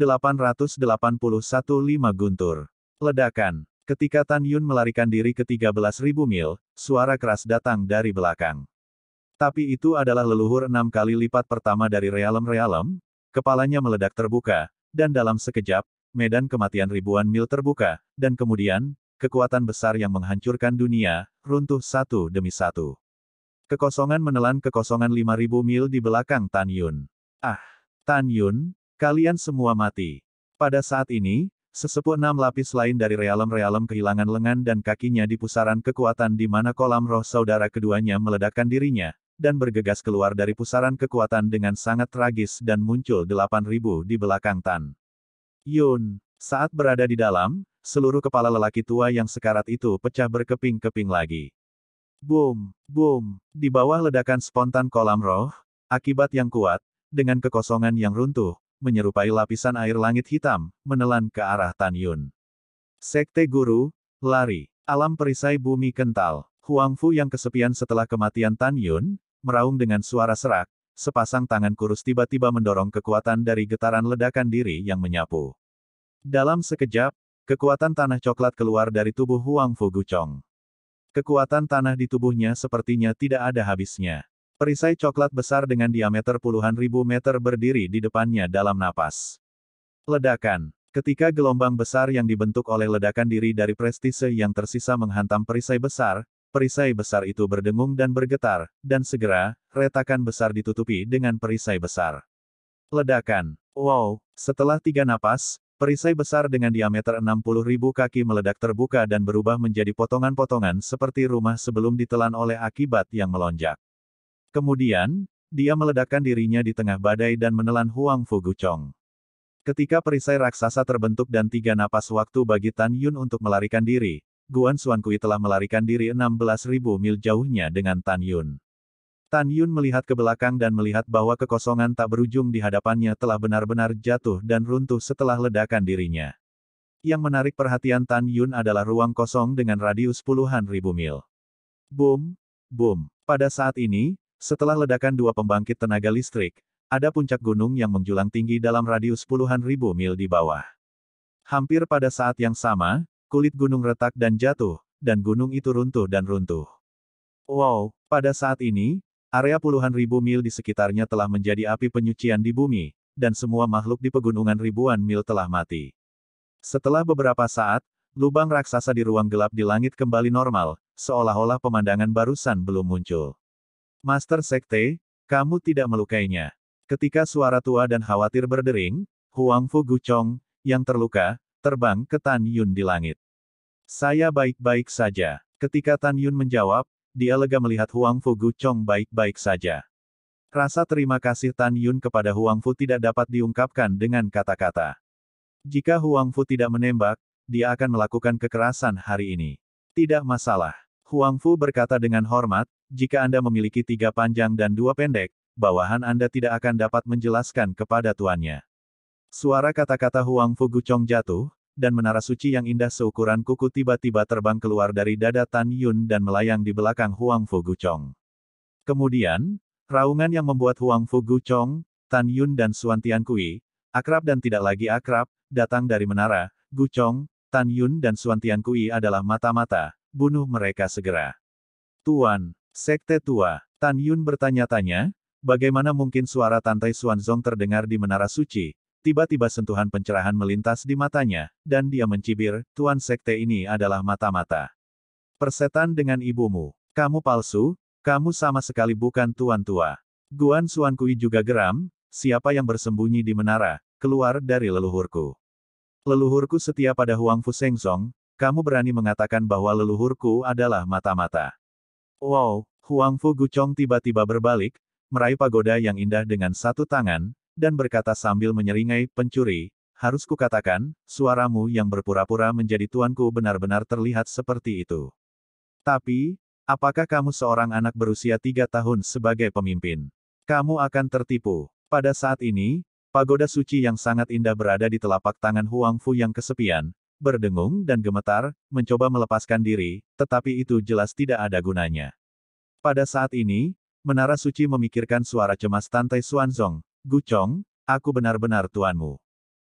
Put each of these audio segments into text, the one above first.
881 Guntur. Ledakan. Ketika Tan Yun melarikan diri ke 13.000 mil, suara keras datang dari belakang. Tapi itu adalah leluhur enam kali lipat pertama dari realem-realem, kepalanya meledak terbuka, dan dalam sekejap, medan kematian ribuan mil terbuka, dan kemudian, kekuatan besar yang menghancurkan dunia, runtuh satu demi satu. Kekosongan menelan kekosongan 5.000 mil di belakang Tan Yun. Ah! Tan Yun, Kalian semua mati. Pada saat ini, sesepuh enam lapis lain dari realem-realem kehilangan lengan dan kakinya di pusaran kekuatan di mana kolam roh saudara keduanya meledakkan dirinya, dan bergegas keluar dari pusaran kekuatan dengan sangat tragis dan muncul delapan ribu di belakang Tan. Yun, saat berada di dalam, seluruh kepala lelaki tua yang sekarat itu pecah berkeping-keping lagi. Boom, boom, di bawah ledakan spontan kolam roh, akibat yang kuat, dengan kekosongan yang runtuh, menyerupai lapisan air langit hitam, menelan ke arah Tan Yun. Sekte Guru, lari. Alam perisai bumi kental. Huang Fu yang kesepian setelah kematian Tan Yun, meraung dengan suara serak, sepasang tangan kurus tiba-tiba mendorong kekuatan dari getaran ledakan diri yang menyapu. Dalam sekejap, kekuatan tanah coklat keluar dari tubuh Huang Fu Gucong. Kekuatan tanah di tubuhnya sepertinya tidak ada habisnya. Perisai coklat besar dengan diameter puluhan ribu meter berdiri di depannya dalam napas. Ledakan. Ketika gelombang besar yang dibentuk oleh ledakan diri dari prestise yang tersisa menghantam perisai besar, perisai besar itu berdengung dan bergetar, dan segera, retakan besar ditutupi dengan perisai besar. Ledakan. Wow! Setelah tiga napas, perisai besar dengan diameter 60 ribu kaki meledak terbuka dan berubah menjadi potongan-potongan seperti rumah sebelum ditelan oleh akibat yang melonjak. Kemudian, dia meledakkan dirinya di tengah badai dan menelan Huang Fu Guchong. Ketika perisai raksasa terbentuk dan tiga napas waktu bagi Tan Yun untuk melarikan diri, Guan Xuankui telah melarikan diri 16.000 mil jauhnya dengan Tan Yun. Tan Yun melihat ke belakang dan melihat bahwa kekosongan tak berujung di hadapannya telah benar-benar jatuh dan runtuh setelah ledakan dirinya. Yang menarik perhatian Tan Yun adalah ruang kosong dengan radius puluhan ribu mil. Boom, boom. Pada saat ini, setelah ledakan dua pembangkit tenaga listrik, ada puncak gunung yang menjulang tinggi dalam radius puluhan ribu mil di bawah. Hampir pada saat yang sama, kulit gunung retak dan jatuh, dan gunung itu runtuh dan runtuh. Wow, pada saat ini, area puluhan ribu mil di sekitarnya telah menjadi api penyucian di bumi, dan semua makhluk di pegunungan ribuan mil telah mati. Setelah beberapa saat, lubang raksasa di ruang gelap di langit kembali normal, seolah-olah pemandangan barusan belum muncul. Master Sekte, kamu tidak melukainya. Ketika suara tua dan khawatir berdering, Huang Fu Guchong, yang terluka, terbang ke Tan Yun di langit. Saya baik-baik saja. Ketika Tan Yun menjawab, dia lega melihat Huang Fu Guchong baik-baik saja. Rasa terima kasih Tan Yun kepada Huang Fu tidak dapat diungkapkan dengan kata-kata. Jika Huang Fu tidak menembak, dia akan melakukan kekerasan hari ini. Tidak masalah. Huang Fu berkata dengan hormat, jika Anda memiliki tiga panjang dan dua pendek, bawahan Anda tidak akan dapat menjelaskan kepada tuannya. Suara kata-kata Huang Fu Guchong jatuh, dan menara suci yang indah seukuran kuku tiba-tiba terbang keluar dari dada Tan Yun dan melayang di belakang Huang Fu Guchong. Kemudian, raungan yang membuat Huang Fu Guchong, Tan Yun dan Suan Tian Kui, akrab dan tidak lagi akrab, datang dari menara, Guchong, Tan Yun dan Suan Tian Kui adalah mata-mata, bunuh mereka segera. Tuan, Sekte tua, Tan Yun bertanya-tanya, bagaimana mungkin suara Tantai Xuanzong terdengar di Menara Suci? Tiba-tiba sentuhan pencerahan melintas di matanya, dan dia mencibir, Tuan Sekte ini adalah mata-mata. Persetan dengan ibumu. Kamu palsu, kamu sama sekali bukan Tuan Tua. Guan Suankui juga geram, siapa yang bersembunyi di menara, keluar dari leluhurku. Leluhurku setia pada Huang Fu Sengzong, kamu berani mengatakan bahwa leluhurku adalah mata-mata. Wow, Huang Fu Gucong tiba-tiba berbalik, meraih pagoda yang indah dengan satu tangan, dan berkata sambil menyeringai, pencuri, harus kukatakan, suaramu yang berpura-pura menjadi tuanku benar-benar terlihat seperti itu. Tapi, apakah kamu seorang anak berusia tiga tahun sebagai pemimpin? Kamu akan tertipu. Pada saat ini, pagoda suci yang sangat indah berada di telapak tangan Huang Fu yang kesepian, berdengung dan gemetar, mencoba melepaskan diri, tetapi itu jelas tidak ada gunanya. Pada saat ini, Menara Suci memikirkan suara cemas Tante Xuanzong, Chong, aku benar-benar tuanmu.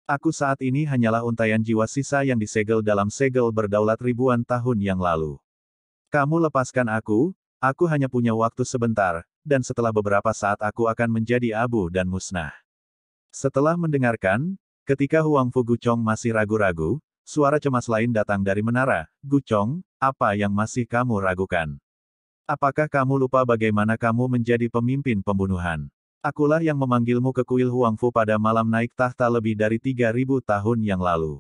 Aku saat ini hanyalah untaian jiwa sisa yang disegel dalam segel berdaulat ribuan tahun yang lalu. Kamu lepaskan aku, aku hanya punya waktu sebentar, dan setelah beberapa saat aku akan menjadi abu dan musnah. Setelah mendengarkan, ketika Huang Fu Chong masih ragu-ragu, Suara cemas lain datang dari menara, Gucong, apa yang masih kamu ragukan? Apakah kamu lupa bagaimana kamu menjadi pemimpin pembunuhan? Akulah yang memanggilmu ke kuil Huangfu pada malam naik tahta lebih dari 3000 tahun yang lalu.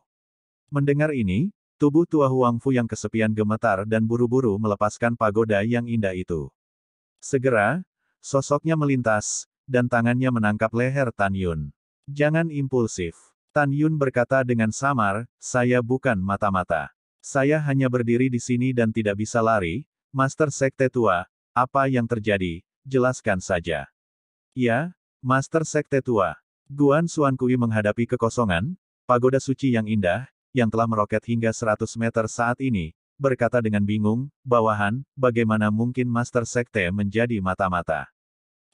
Mendengar ini, tubuh tua Huangfu yang kesepian gemetar dan buru-buru melepaskan pagoda yang indah itu. Segera, sosoknya melintas, dan tangannya menangkap leher Tan Yun. Jangan impulsif. Tan Yun berkata dengan samar, saya bukan mata-mata. Saya hanya berdiri di sini dan tidak bisa lari, Master Sekte Tua, apa yang terjadi, jelaskan saja. Ya, Master Sekte Tua. Guan Kui menghadapi kekosongan, pagoda suci yang indah, yang telah meroket hingga 100 meter saat ini, berkata dengan bingung, bawahan, bagaimana mungkin Master Sekte menjadi mata-mata.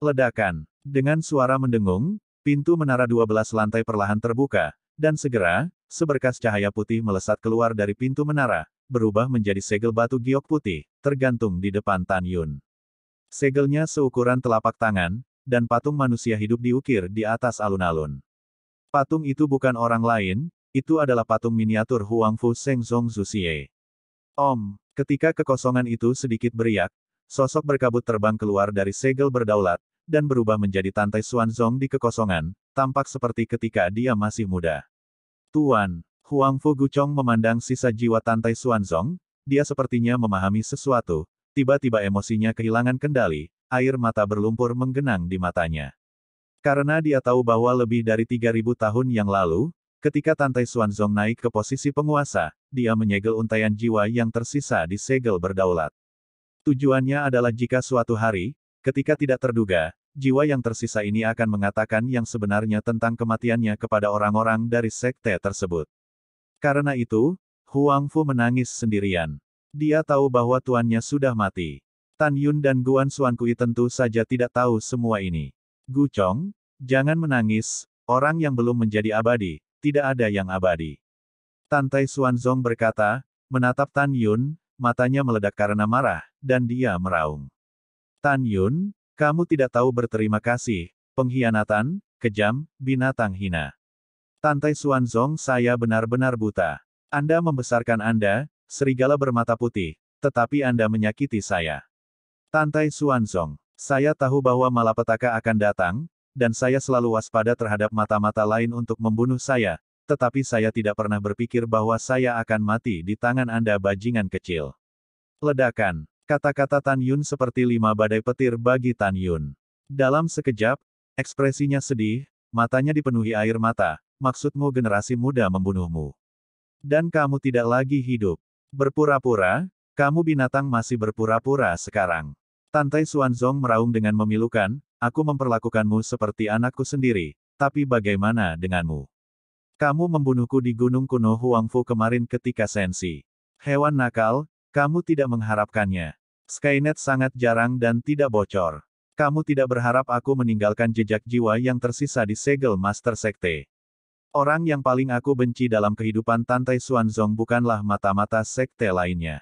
Ledakan. Dengan suara mendengung, Pintu menara 12 lantai perlahan terbuka, dan segera, seberkas cahaya putih melesat keluar dari pintu menara, berubah menjadi segel batu giok putih, tergantung di depan Tan Yun. Segelnya seukuran telapak tangan, dan patung manusia hidup diukir di atas alun-alun. Patung itu bukan orang lain, itu adalah patung miniatur Huang Fu Sheng Zong Zuxie. Om, ketika kekosongan itu sedikit beriak, sosok berkabut terbang keluar dari segel berdaulat, dan berubah menjadi Tantai Xuanzong di kekosongan, tampak seperti ketika dia masih muda. Tuan, Huang Fu Guchong memandang sisa jiwa Tantai Xuanzong, dia sepertinya memahami sesuatu, tiba-tiba emosinya kehilangan kendali, air mata berlumpur menggenang di matanya. Karena dia tahu bahwa lebih dari 3.000 tahun yang lalu, ketika Tantai Xuanzong naik ke posisi penguasa, dia menyegel untayan jiwa yang tersisa di segel berdaulat. Tujuannya adalah jika suatu hari, Ketika tidak terduga, jiwa yang tersisa ini akan mengatakan yang sebenarnya tentang kematiannya kepada orang-orang dari sekte tersebut. Karena itu, Huang Fu menangis sendirian. Dia tahu bahwa tuannya sudah mati. Tan Yun dan Guan Xuan Kui tentu saja tidak tahu semua ini. Gu Chong, jangan menangis, orang yang belum menjadi abadi, tidak ada yang abadi. Tan Xuan Zong berkata, menatap Tan Yun, matanya meledak karena marah, dan dia meraung. Tan Yun, kamu tidak tahu berterima kasih, pengkhianatan, kejam, binatang hina. Tantai Suanzong saya benar-benar buta. Anda membesarkan Anda, serigala bermata putih, tetapi Anda menyakiti saya. Tantai Suanzong, saya tahu bahwa malapetaka akan datang, dan saya selalu waspada terhadap mata-mata lain untuk membunuh saya, tetapi saya tidak pernah berpikir bahwa saya akan mati di tangan Anda bajingan kecil. Ledakan, Kata-kata Tan Yun seperti lima badai petir bagi Tan Yun. Dalam sekejap, ekspresinya sedih, matanya dipenuhi air mata, maksudmu generasi muda membunuhmu. Dan kamu tidak lagi hidup. Berpura-pura, kamu binatang masih berpura-pura sekarang. Tantai Suanzong meraung dengan memilukan, aku memperlakukanmu seperti anakku sendiri, tapi bagaimana denganmu? Kamu membunuhku di Gunung Kuno Huangfu kemarin ketika sensi. Hewan nakal, kamu tidak mengharapkannya. Skynet sangat jarang dan tidak bocor. Kamu tidak berharap aku meninggalkan jejak jiwa yang tersisa di segel Master Sekte. Orang yang paling aku benci dalam kehidupan Tantai Xuanzong bukanlah mata-mata sekte lainnya.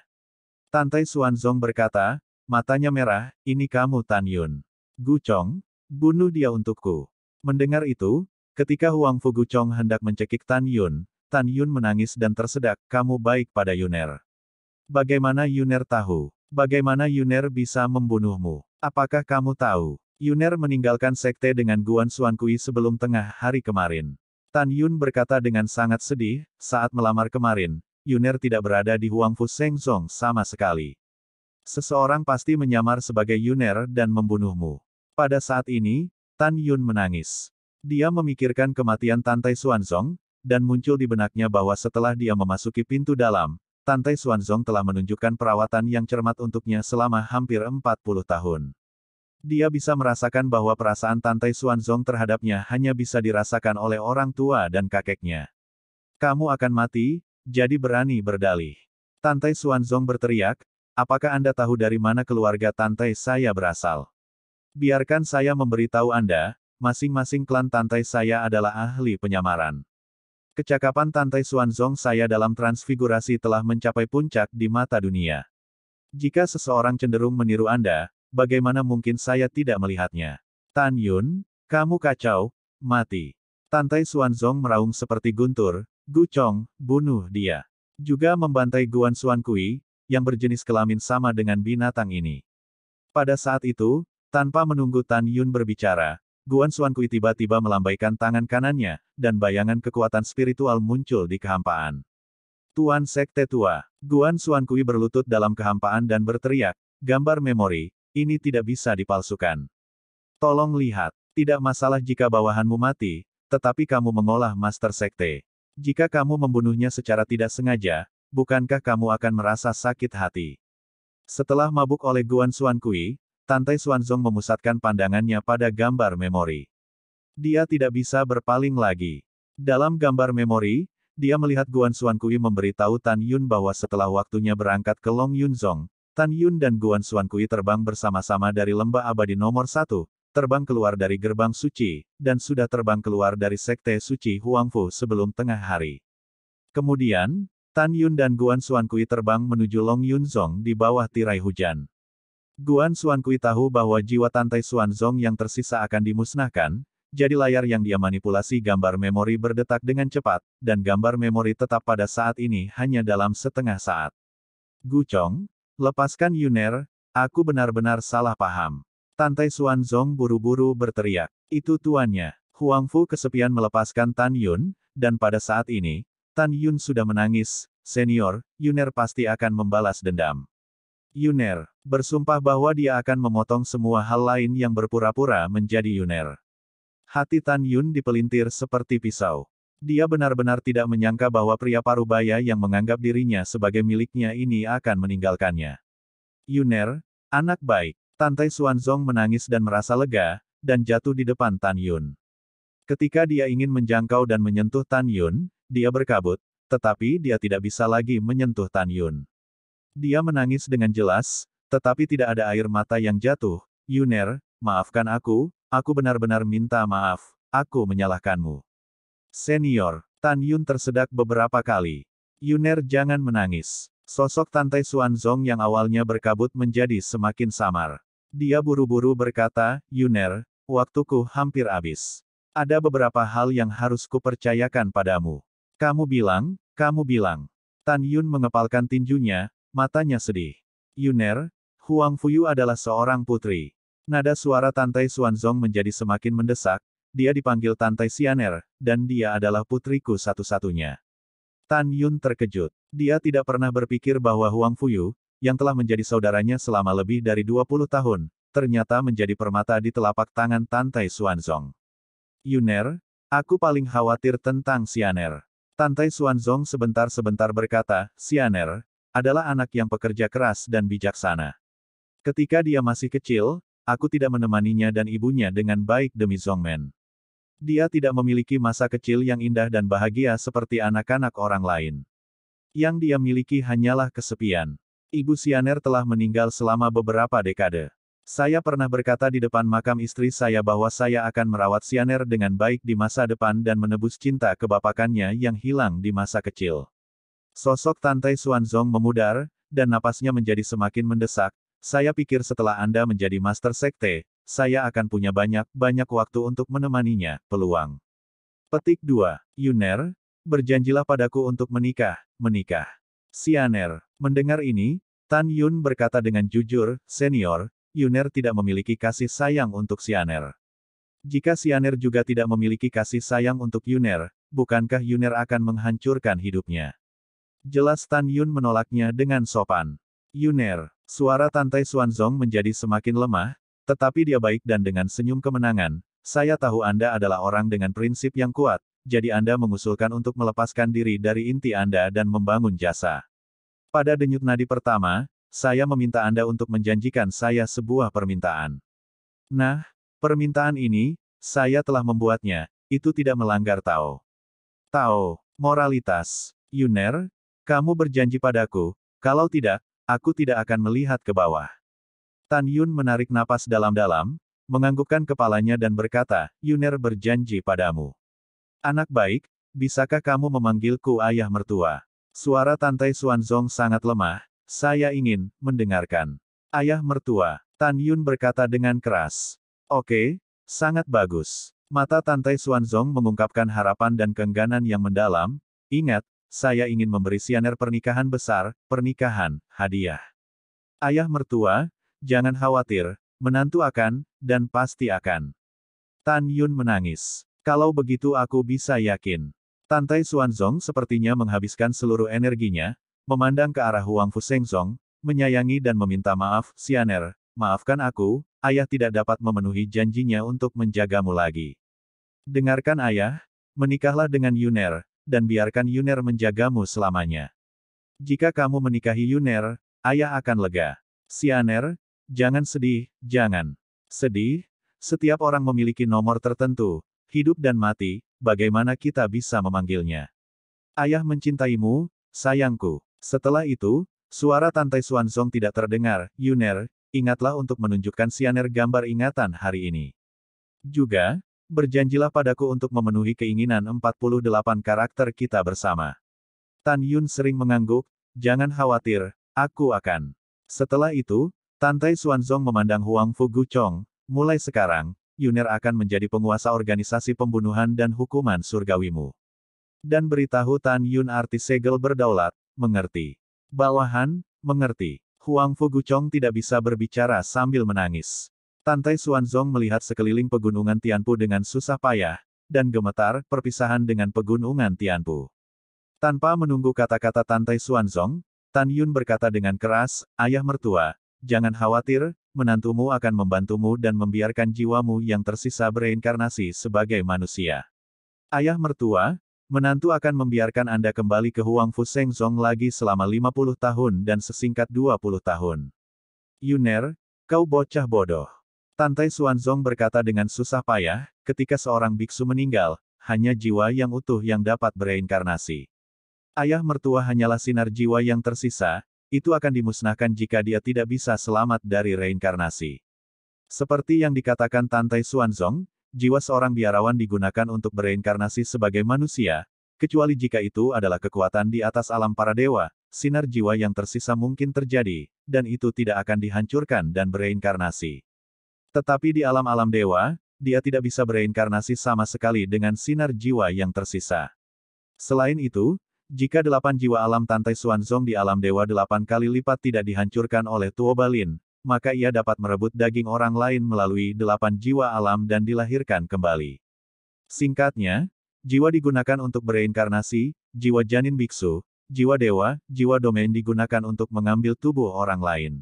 Tantai Xuanzong berkata, matanya merah, ini kamu Tan Yun. Guchong, bunuh dia untukku. Mendengar itu, ketika Huang Fu Guchong hendak mencekik Tan Yun, Tan Yun menangis dan tersedak, kamu baik pada Yuner. Bagaimana Yuner tahu? Bagaimana Yuner bisa membunuhmu? Apakah kamu tahu? Yuner meninggalkan sekte dengan Guan Suankui sebelum tengah hari kemarin. Tan Yun berkata dengan sangat sedih, saat melamar kemarin, Yuner tidak berada di Huangfu Song sama sekali. Seseorang pasti menyamar sebagai Yuner dan membunuhmu. Pada saat ini, Tan Yun menangis. Dia memikirkan kematian Tantai Suanzong, dan muncul di benaknya bahwa setelah dia memasuki pintu dalam, Tante Xuanzong telah menunjukkan perawatan yang cermat untuknya selama hampir 40 tahun. Dia bisa merasakan bahwa perasaan Tante Xuanzong terhadapnya hanya bisa dirasakan oleh orang tua dan kakeknya. Kamu akan mati, jadi berani berdalih. Tante Xuanzong berteriak, apakah Anda tahu dari mana keluarga Tante saya berasal? Biarkan saya memberitahu Anda, masing-masing klan Tante saya adalah ahli penyamaran. Kecakapan Tantai Xuanzong saya dalam transfigurasi telah mencapai puncak di mata dunia. Jika seseorang cenderung meniru Anda, bagaimana mungkin saya tidak melihatnya? Tan Yun, kamu kacau, mati. Tantai Xuanzong meraung seperti guntur, Gucong, bunuh dia. Juga membantai Guan Xuan Kui, yang berjenis kelamin sama dengan binatang ini. Pada saat itu, tanpa menunggu Tan Yun berbicara, Guan Suankui tiba-tiba melambaikan tangan kanannya, dan bayangan kekuatan spiritual muncul di kehampaan. Tuan Sekte Tua, Guan Suankui berlutut dalam kehampaan dan berteriak, gambar memori, ini tidak bisa dipalsukan. Tolong lihat, tidak masalah jika bawahanmu mati, tetapi kamu mengolah Master Sekte. Jika kamu membunuhnya secara tidak sengaja, bukankah kamu akan merasa sakit hati? Setelah mabuk oleh Guan Suankui. Tante Xuanzong memusatkan pandangannya pada gambar memori. Dia tidak bisa berpaling lagi. Dalam gambar memori, dia melihat Guan Xuan Kui memberitahu Tan Yun bahwa setelah waktunya berangkat ke Long Yunzong, Tan Yun dan Guan Xuan Kui terbang bersama-sama dari lembah abadi nomor satu, terbang keluar dari gerbang suci, dan sudah terbang keluar dari sekte suci Huangfu sebelum tengah hari. Kemudian, Tan Yun dan Guan Xuan Kui terbang menuju Long Yunzong di bawah tirai hujan. Guan Kui tahu bahwa jiwa Tantai Zong yang tersisa akan dimusnahkan, jadi layar yang dia manipulasi gambar memori berdetak dengan cepat, dan gambar memori tetap pada saat ini hanya dalam setengah saat. Gu Chong, lepaskan Yuner, aku benar-benar salah paham. Tantai Zong buru-buru berteriak, itu tuannya. Huang Fu kesepian melepaskan Tan Yun, dan pada saat ini, Tan Yun sudah menangis, senior, Yuner pasti akan membalas dendam. Yuner, bersumpah bahwa dia akan memotong semua hal lain yang berpura-pura menjadi Yuner. Hati Tan Yun dipelintir seperti pisau. Dia benar-benar tidak menyangka bahwa pria parubaya yang menganggap dirinya sebagai miliknya ini akan meninggalkannya. Yuner, anak baik, Tante Xuanzong menangis dan merasa lega, dan jatuh di depan Tan Yun. Ketika dia ingin menjangkau dan menyentuh Tan Yun, dia berkabut, tetapi dia tidak bisa lagi menyentuh Tan Yun. Dia menangis dengan jelas, tetapi tidak ada air mata yang jatuh. Yuner, maafkan aku, aku benar-benar minta maaf, aku menyalahkanmu. Senior, Tan Yun tersedak beberapa kali. Yuner jangan menangis. Sosok Tantai Suanzong yang awalnya berkabut menjadi semakin samar. Dia buru-buru berkata, Yuner, waktuku hampir habis. Ada beberapa hal yang harus kupercayakan padamu. Kamu bilang, kamu bilang. Tan Yun mengepalkan tinjunya, Matanya sedih. Yuner, Huang Fuyu adalah seorang putri. Nada suara Tantai Xuanzong menjadi semakin mendesak, dia dipanggil Tantai Xianer, dan dia adalah putriku satu-satunya. Tan Yun terkejut. Dia tidak pernah berpikir bahwa Huang Fuyu, yang telah menjadi saudaranya selama lebih dari 20 tahun, ternyata menjadi permata di telapak tangan Tantai Xuanzong. Yuner, aku paling khawatir tentang Xianer. Tantai Xuanzong sebentar-sebentar berkata, Xianer adalah anak yang pekerja keras dan bijaksana. Ketika dia masih kecil, aku tidak menemaninya dan ibunya dengan baik demi Zongmen. Dia tidak memiliki masa kecil yang indah dan bahagia seperti anak-anak orang lain. Yang dia miliki hanyalah kesepian. Ibu Sianer telah meninggal selama beberapa dekade. Saya pernah berkata di depan makam istri saya bahwa saya akan merawat Sianer dengan baik di masa depan dan menebus cinta kebapakannya yang hilang di masa kecil. Sosok Tantai Xuanzong memudar, dan napasnya menjadi semakin mendesak. Saya pikir setelah Anda menjadi Master Sekte, saya akan punya banyak-banyak waktu untuk menemaninya, peluang. Petik 2. Yuner, berjanjilah padaku untuk menikah, menikah. Sianer, mendengar ini, Tan Yun berkata dengan jujur, senior, Yuner tidak memiliki kasih sayang untuk Sianer. Jika Sianer juga tidak memiliki kasih sayang untuk Yuner, bukankah Yuner akan menghancurkan hidupnya? Jelas Tan Yun menolaknya dengan sopan. Yuner, suara Tantai Xuanzong menjadi semakin lemah, tetapi dia baik dan dengan senyum kemenangan, saya tahu Anda adalah orang dengan prinsip yang kuat, jadi Anda mengusulkan untuk melepaskan diri dari inti Anda dan membangun jasa. Pada denyut nadi pertama, saya meminta Anda untuk menjanjikan saya sebuah permintaan. Nah, permintaan ini, saya telah membuatnya, itu tidak melanggar Tao. Tao, moralitas, Yuner, kamu berjanji padaku, kalau tidak, aku tidak akan melihat ke bawah. Tan Yun menarik napas dalam-dalam, menganggukkan kepalanya dan berkata, Yuner berjanji padamu. Anak baik, bisakah kamu memanggilku ayah mertua? Suara Tante Suanzong sangat lemah, saya ingin mendengarkan. Ayah mertua, Tan Yun berkata dengan keras. Oke, sangat bagus. Mata Tante Suanzong mengungkapkan harapan dan kengganan yang mendalam, ingat, saya ingin memberi Sianer pernikahan besar, pernikahan, hadiah. Ayah mertua, jangan khawatir, menantu akan, dan pasti akan. Tan Yun menangis. Kalau begitu aku bisa yakin. Tantai Xuanzong sepertinya menghabiskan seluruh energinya, memandang ke arah Huang Fusengzong, menyayangi dan meminta maaf, Sianer, maafkan aku, ayah tidak dapat memenuhi janjinya untuk menjagamu lagi. Dengarkan ayah, menikahlah dengan Yuner, dan biarkan Yuner menjagamu selamanya. Jika kamu menikahi Yuner, ayah akan lega. Sianer, jangan sedih, jangan sedih. Setiap orang memiliki nomor tertentu, hidup dan mati, bagaimana kita bisa memanggilnya. Ayah mencintaimu, sayangku. Setelah itu, suara Tantai Suansong tidak terdengar, Yuner, ingatlah untuk menunjukkan Sianer gambar ingatan hari ini. Juga, berjanjilah padaku untuk memenuhi keinginan 48 karakter kita bersama. Tan Yun sering mengangguk, jangan khawatir, aku akan. Setelah itu, Tantai Xuanzong memandang Huang Fu Guchong, mulai sekarang, Yuner akan menjadi penguasa organisasi pembunuhan dan hukuman surgawimu. Dan beritahu Tan Yun arti segel berdaulat, mengerti. Bawahan, mengerti. Huang Fu Guchong tidak bisa berbicara sambil menangis. Tantai Xuanzong melihat sekeliling pegunungan Tianpu dengan susah payah, dan gemetar, perpisahan dengan pegunungan Tianpu. Tanpa menunggu kata-kata Tantai Xuanzong, Tan Yun berkata dengan keras, Ayah mertua, jangan khawatir, menantumu akan membantumu dan membiarkan jiwamu yang tersisa bereinkarnasi sebagai manusia. Ayah mertua, menantu akan membiarkan Anda kembali ke Huang Fu Seng Zong lagi selama 50 tahun dan sesingkat 20 tahun. Yuner, kau bocah bodoh. Tantai Xuanzong berkata dengan susah payah, ketika seorang biksu meninggal, hanya jiwa yang utuh yang dapat bereinkarnasi. Ayah mertua hanyalah sinar jiwa yang tersisa, itu akan dimusnahkan jika dia tidak bisa selamat dari reinkarnasi. Seperti yang dikatakan Tantai Xuanzong, jiwa seorang biarawan digunakan untuk bereinkarnasi sebagai manusia, kecuali jika itu adalah kekuatan di atas alam para dewa, sinar jiwa yang tersisa mungkin terjadi, dan itu tidak akan dihancurkan dan bereinkarnasi. Tetapi di alam-alam dewa, dia tidak bisa bereinkarnasi sama sekali dengan sinar jiwa yang tersisa. Selain itu, jika delapan jiwa alam Tantai Suanzong di alam dewa delapan kali lipat tidak dihancurkan oleh Tuo Balin, maka ia dapat merebut daging orang lain melalui delapan jiwa alam dan dilahirkan kembali. Singkatnya, jiwa digunakan untuk bereinkarnasi, jiwa janin biksu, jiwa dewa, jiwa domain digunakan untuk mengambil tubuh orang lain.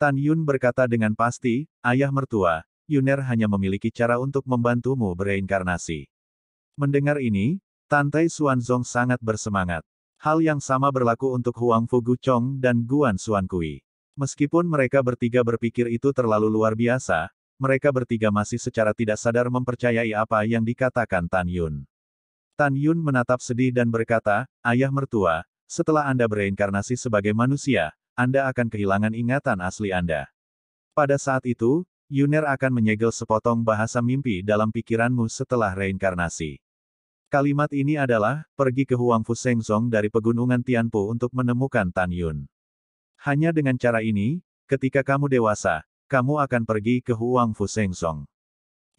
Tan Yun berkata dengan pasti, ayah mertua, Yuner hanya memiliki cara untuk membantumu bereinkarnasi. Mendengar ini, Tante Xuanzong sangat bersemangat. Hal yang sama berlaku untuk Huang Fugu Chong dan Guan Kui. Meskipun mereka bertiga berpikir itu terlalu luar biasa, mereka bertiga masih secara tidak sadar mempercayai apa yang dikatakan Tan Yun. Tan Yun menatap sedih dan berkata, Ayah mertua, setelah Anda bereinkarnasi sebagai manusia, anda akan kehilangan ingatan asli Anda. Pada saat itu, Yuner akan menyegel sepotong bahasa mimpi dalam pikiranmu setelah reinkarnasi. Kalimat ini adalah, pergi ke Huangfu Song dari pegunungan Tianpu untuk menemukan Tan Yun. Hanya dengan cara ini, ketika kamu dewasa, kamu akan pergi ke Huangfu Song.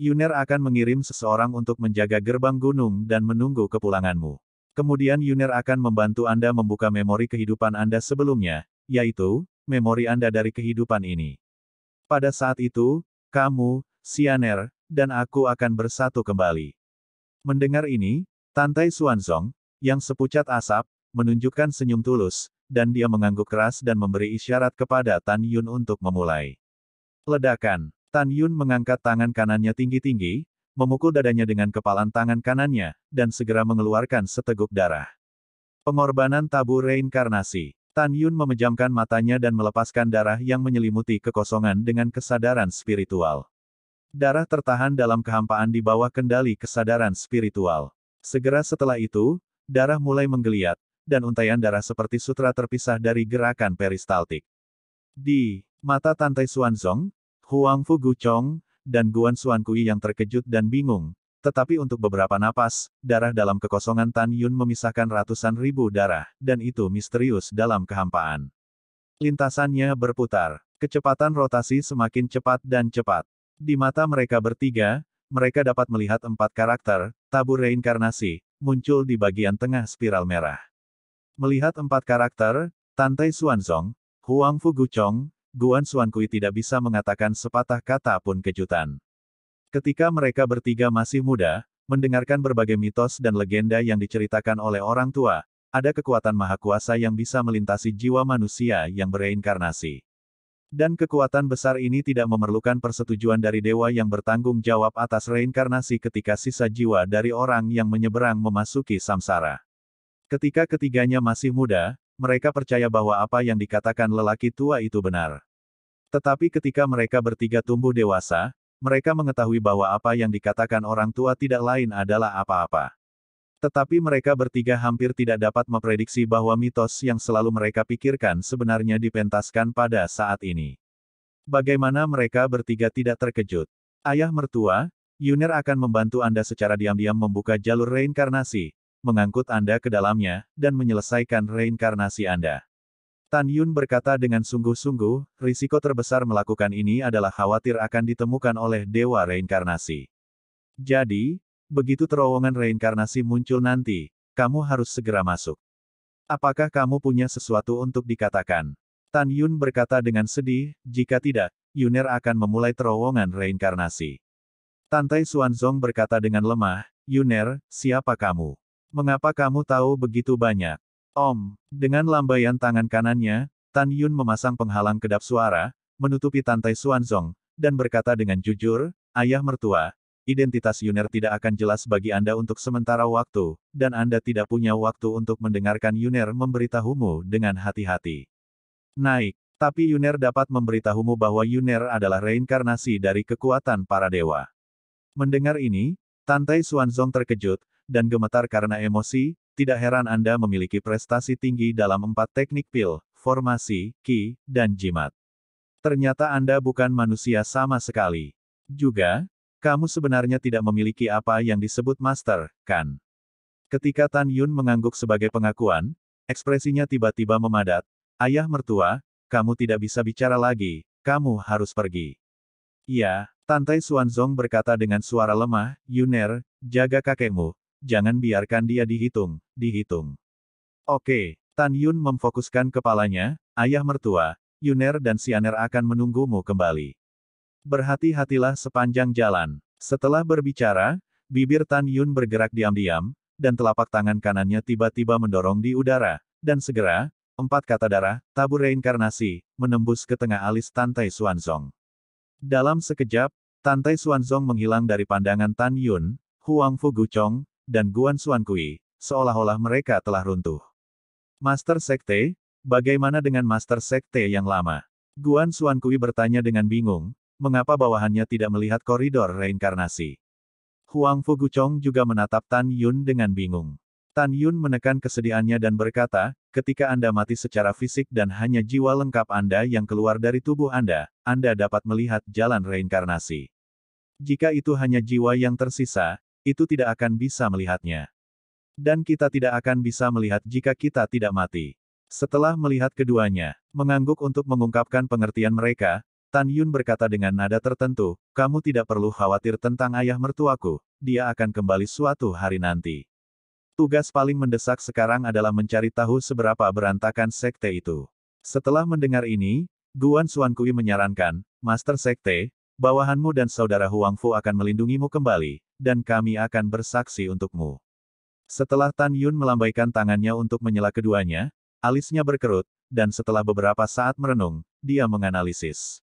Yuner akan mengirim seseorang untuk menjaga gerbang gunung dan menunggu kepulanganmu. Kemudian Yuner akan membantu Anda membuka memori kehidupan Anda sebelumnya, yaitu, memori Anda dari kehidupan ini. Pada saat itu, kamu, Sianer, dan aku akan bersatu kembali. Mendengar ini, Tantai Xuanzong, yang sepucat asap, menunjukkan senyum tulus, dan dia mengangguk keras dan memberi isyarat kepada Tan Yun untuk memulai. Ledakan, Tan Yun mengangkat tangan kanannya tinggi-tinggi, memukul dadanya dengan kepalan tangan kanannya, dan segera mengeluarkan seteguk darah. Pengorbanan tabu reinkarnasi. Tan Yun memejamkan matanya dan melepaskan darah yang menyelimuti kekosongan dengan kesadaran spiritual. Darah tertahan dalam kehampaan di bawah kendali kesadaran spiritual. Segera setelah itu, darah mulai menggeliat, dan untaian darah seperti sutra terpisah dari gerakan peristaltik. Di mata Tantai Suanzong, Huang Fu Guchong, dan Guan Suankui yang terkejut dan bingung, tetapi untuk beberapa napas, darah dalam kekosongan Tan Yun memisahkan ratusan ribu darah, dan itu misterius dalam kehampaan. Lintasannya berputar. Kecepatan rotasi semakin cepat dan cepat. Di mata mereka bertiga, mereka dapat melihat empat karakter, tabu reinkarnasi, muncul di bagian tengah spiral merah. Melihat empat karakter, Tantai Xuanzong, Huang Fu Guchong, Guan Suankui tidak bisa mengatakan sepatah kata pun kejutan. Ketika mereka bertiga masih muda, mendengarkan berbagai mitos dan legenda yang diceritakan oleh orang tua, ada kekuatan maha kuasa yang bisa melintasi jiwa manusia yang bereinkarnasi. Dan kekuatan besar ini tidak memerlukan persetujuan dari dewa yang bertanggung jawab atas reinkarnasi ketika sisa jiwa dari orang yang menyeberang memasuki samsara. Ketika ketiganya masih muda, mereka percaya bahwa apa yang dikatakan lelaki tua itu benar. Tetapi ketika mereka bertiga tumbuh dewasa, mereka mengetahui bahwa apa yang dikatakan orang tua tidak lain adalah apa-apa. Tetapi mereka bertiga hampir tidak dapat memprediksi bahwa mitos yang selalu mereka pikirkan sebenarnya dipentaskan pada saat ini. Bagaimana mereka bertiga tidak terkejut? Ayah mertua, Yuner akan membantu Anda secara diam-diam membuka jalur reinkarnasi, mengangkut Anda ke dalamnya, dan menyelesaikan reinkarnasi Anda. Tan Yun berkata dengan sungguh-sungguh, risiko terbesar melakukan ini adalah khawatir akan ditemukan oleh Dewa Reinkarnasi. Jadi, begitu terowongan reinkarnasi muncul nanti, kamu harus segera masuk. Apakah kamu punya sesuatu untuk dikatakan? Tan Yun berkata dengan sedih, jika tidak, Yuner akan memulai terowongan reinkarnasi. Tantai Suanzong berkata dengan lemah, Yuner, siapa kamu? Mengapa kamu tahu begitu banyak? Om, dengan lambaian tangan kanannya, Tan Yun memasang penghalang kedap suara, menutupi Tantai Xuanzong, dan berkata dengan jujur, Ayah mertua, identitas Yuner tidak akan jelas bagi Anda untuk sementara waktu, dan Anda tidak punya waktu untuk mendengarkan Yuner memberitahumu dengan hati-hati. Naik, tapi Yuner dapat memberitahumu bahwa Yuner adalah reinkarnasi dari kekuatan para dewa. Mendengar ini, Tantai Xuanzong terkejut, dan gemetar karena emosi, tidak heran Anda memiliki prestasi tinggi dalam empat teknik pil, formasi, ki, dan jimat. Ternyata Anda bukan manusia sama sekali. Juga, kamu sebenarnya tidak memiliki apa yang disebut master, kan? Ketika Tan Yun mengangguk sebagai pengakuan, ekspresinya tiba-tiba memadat. Ayah mertua, kamu tidak bisa bicara lagi, kamu harus pergi. Ya, Tantai Suanzong berkata dengan suara lemah, Yuner, jaga kakekmu, jangan biarkan dia dihitung, dihitung. Oke, Tan Yun memfokuskan kepalanya, ayah mertua, Yuner dan Sianer akan menunggumu kembali. Berhati-hatilah sepanjang jalan. Setelah berbicara, bibir Tan Yun bergerak diam-diam, dan telapak tangan kanannya tiba-tiba mendorong di udara, dan segera, empat kata darah, tabur reinkarnasi, menembus ke tengah alis Tantai Xuanzong. Dalam sekejap, Tantai Xuanzong menghilang dari pandangan Tan Yun, Huang Fu Gucong, dan Guan Suankui seolah-olah mereka telah runtuh. Master Sekte, bagaimana dengan Master Sekte yang lama? Guan Suankui bertanya dengan bingung, mengapa bawahannya tidak melihat koridor reinkarnasi. Huang Fu Guchong juga menatap Tan Yun dengan bingung. Tan Yun menekan kesedihannya dan berkata, ketika Anda mati secara fisik dan hanya jiwa lengkap Anda yang keluar dari tubuh Anda, Anda dapat melihat jalan reinkarnasi. Jika itu hanya jiwa yang tersisa, itu tidak akan bisa melihatnya. Dan kita tidak akan bisa melihat jika kita tidak mati. Setelah melihat keduanya, mengangguk untuk mengungkapkan pengertian mereka, Tan Yun berkata dengan nada tertentu, kamu tidak perlu khawatir tentang ayah mertuaku, dia akan kembali suatu hari nanti. Tugas paling mendesak sekarang adalah mencari tahu seberapa berantakan sekte itu. Setelah mendengar ini, Guan Kui menyarankan, Master Sekte, bawahanmu dan saudara Huang Fu akan melindungimu kembali, dan kami akan bersaksi untukmu. Setelah Tan Yun melambaikan tangannya untuk menyela keduanya, alisnya berkerut, dan setelah beberapa saat merenung, dia menganalisis.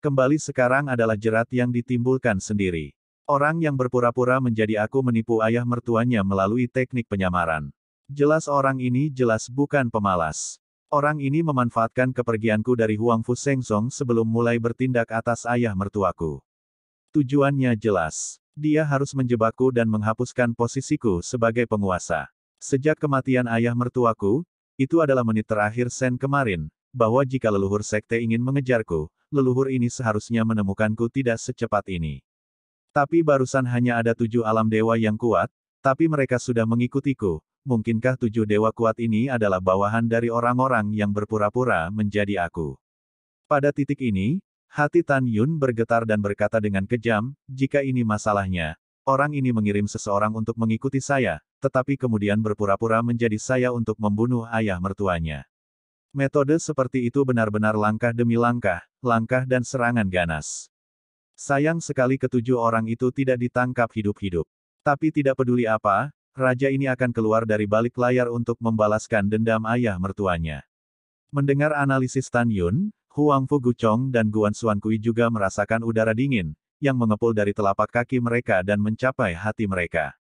Kembali sekarang adalah jerat yang ditimbulkan sendiri. Orang yang berpura-pura menjadi aku menipu ayah mertuanya melalui teknik penyamaran. Jelas orang ini jelas bukan pemalas. Orang ini memanfaatkan kepergianku dari Huang Fu Seng Song sebelum mulai bertindak atas ayah mertuaku. Tujuannya jelas. Dia harus menjebakku dan menghapuskan posisiku sebagai penguasa. Sejak kematian ayah mertuaku, itu adalah menit terakhir Sen kemarin, bahwa jika leluhur sekte ingin mengejarku, leluhur ini seharusnya menemukanku tidak secepat ini. Tapi barusan hanya ada tujuh alam dewa yang kuat, tapi mereka sudah mengikutiku. Mungkinkah tujuh dewa kuat ini adalah bawahan dari orang-orang yang berpura-pura menjadi aku? Pada titik ini, Hati Tan Yun bergetar dan berkata dengan kejam, jika ini masalahnya, orang ini mengirim seseorang untuk mengikuti saya, tetapi kemudian berpura-pura menjadi saya untuk membunuh ayah mertuanya. Metode seperti itu benar-benar langkah demi langkah, langkah dan serangan ganas. Sayang sekali ketujuh orang itu tidak ditangkap hidup-hidup. Tapi tidak peduli apa, raja ini akan keluar dari balik layar untuk membalaskan dendam ayah mertuanya. Mendengar analisis Tan Yun, Huang Fu Guchong dan Guan Kui juga merasakan udara dingin, yang mengepul dari telapak kaki mereka dan mencapai hati mereka.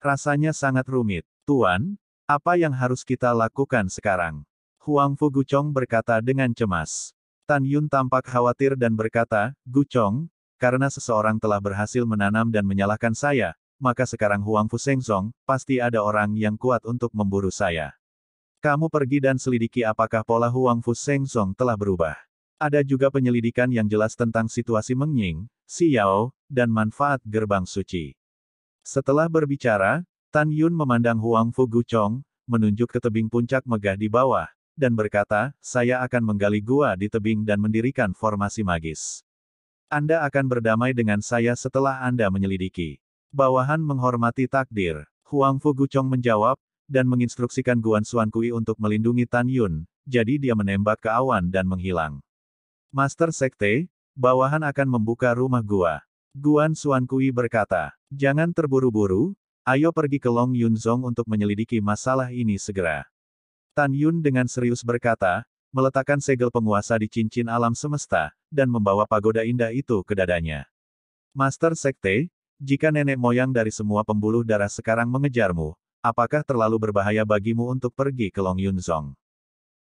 Rasanya sangat rumit. Tuan, apa yang harus kita lakukan sekarang? Huang Fu Guchong berkata dengan cemas. Tan Yun tampak khawatir dan berkata, Guchong, karena seseorang telah berhasil menanam dan menyalahkan saya, maka sekarang Huang Fu Sengzong, pasti ada orang yang kuat untuk memburu saya. Kamu pergi dan selidiki apakah pola Huang Fu Huangfu Song telah berubah. Ada juga penyelidikan yang jelas tentang situasi Mengying, Xiao, dan manfaat gerbang suci. Setelah berbicara, Tan Yun memandang Huang Huangfu Gucong, menunjuk ke tebing puncak megah di bawah, dan berkata, saya akan menggali gua di tebing dan mendirikan formasi magis. Anda akan berdamai dengan saya setelah Anda menyelidiki. Bawahan menghormati takdir. Huang Fu Gucong menjawab, dan menginstruksikan Guan Suankui untuk melindungi Tan Yun, jadi dia menembak ke awan dan menghilang. Master Sekte, bawahan akan membuka rumah gua. Guan Suankui berkata, jangan terburu-buru, ayo pergi ke Long Yunzong untuk menyelidiki masalah ini segera. Tan Yun dengan serius berkata, meletakkan segel penguasa di cincin alam semesta, dan membawa pagoda indah itu ke dadanya. Master Sekte, jika nenek moyang dari semua pembuluh darah sekarang mengejarmu, Apakah terlalu berbahaya bagimu untuk pergi ke Long Yunzong?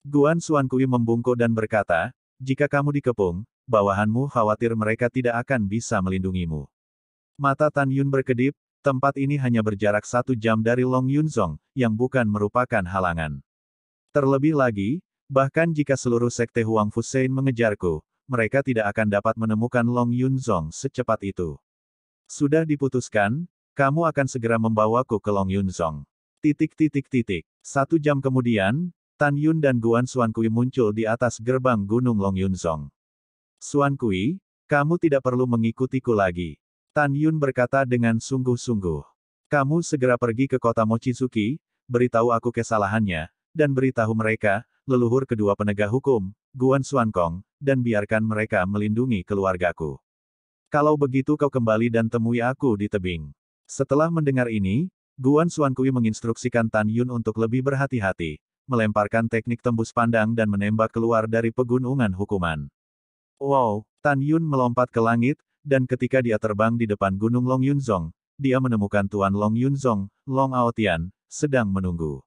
Guan Kui membungkuk dan berkata, jika kamu dikepung, bawahanmu khawatir mereka tidak akan bisa melindungimu. Mata Tan Yun berkedip, tempat ini hanya berjarak satu jam dari Long Yunzong, yang bukan merupakan halangan. Terlebih lagi, bahkan jika seluruh sekte Huang Fusein mengejarku, mereka tidak akan dapat menemukan Long Yunzong secepat itu. Sudah diputuskan, kamu akan segera membawaku ke Long Yunzong. Titik titik titik. Satu jam kemudian, Tan Yun dan Guan Suankui Kui muncul di atas gerbang Gunung Long Yun Song. Suan Kui, kamu tidak perlu mengikutiku lagi. Tan Yun berkata dengan sungguh-sungguh. Kamu segera pergi ke kota Mochizuki, beritahu aku kesalahannya, dan beritahu mereka, leluhur kedua penegak hukum, Guan Suankong, dan biarkan mereka melindungi keluargaku. Kalau begitu kau kembali dan temui aku di tebing. Setelah mendengar ini, Guan Kui menginstruksikan Tan Yun untuk lebih berhati-hati, melemparkan teknik tembus pandang dan menembak keluar dari pegunungan hukuman. Wow, Tan Yun melompat ke langit, dan ketika dia terbang di depan gunung Long Yunzong, dia menemukan Tuan Long Yunzong, Long Aotian, sedang menunggu.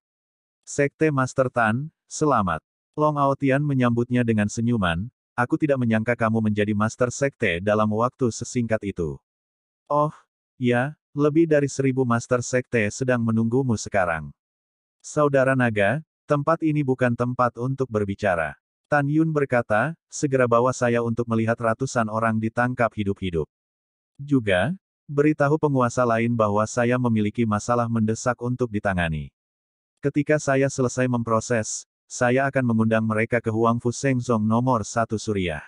Sekte Master Tan, selamat. Long Aotian menyambutnya dengan senyuman, aku tidak menyangka kamu menjadi master sekte dalam waktu sesingkat itu. Oh, ya, lebih dari seribu master sekte sedang menunggumu sekarang. Saudara naga, tempat ini bukan tempat untuk berbicara. Tan Yun berkata, segera bawa saya untuk melihat ratusan orang ditangkap hidup-hidup. Juga, beritahu penguasa lain bahwa saya memiliki masalah mendesak untuk ditangani. Ketika saya selesai memproses, saya akan mengundang mereka ke Huangfu Sengzong nomor satu Suriah.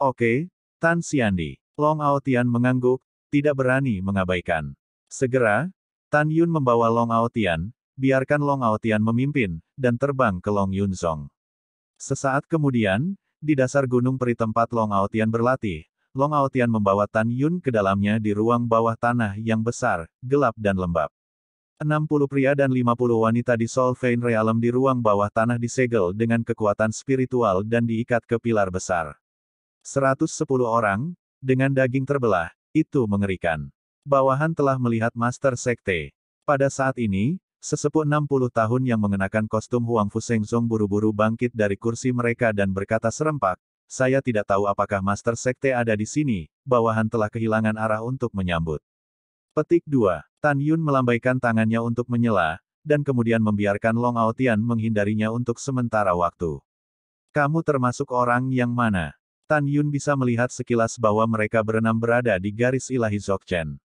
Oke, Tan Xiandi. Long Aotian mengangguk, tidak berani mengabaikan. Segera, Tan Yun membawa Long Aotian, biarkan Long Aotian memimpin, dan terbang ke Long Yun Song. Sesaat kemudian, di dasar gunung peri tempat Long Aotian berlatih, Long Aotian membawa Tan Yun ke dalamnya di ruang bawah tanah yang besar, gelap dan lembab. 60 pria dan 50 wanita di Solvein Realm di ruang bawah tanah disegel dengan kekuatan spiritual dan diikat ke pilar besar. 110 orang, dengan daging terbelah, itu mengerikan. Bawahan telah melihat Master Sekte. Pada saat ini, sesepuh 60 tahun yang mengenakan kostum Huang Fu Song buru-buru bangkit dari kursi mereka dan berkata serempak, saya tidak tahu apakah Master Sekte ada di sini, bawahan telah kehilangan arah untuk menyambut. Petik 2. Tan Yun melambaikan tangannya untuk menyela, dan kemudian membiarkan Long Aotian menghindarinya untuk sementara waktu. Kamu termasuk orang yang mana? Tan Yun bisa melihat sekilas bahwa mereka berenam berada di garis ilahi Zokchen.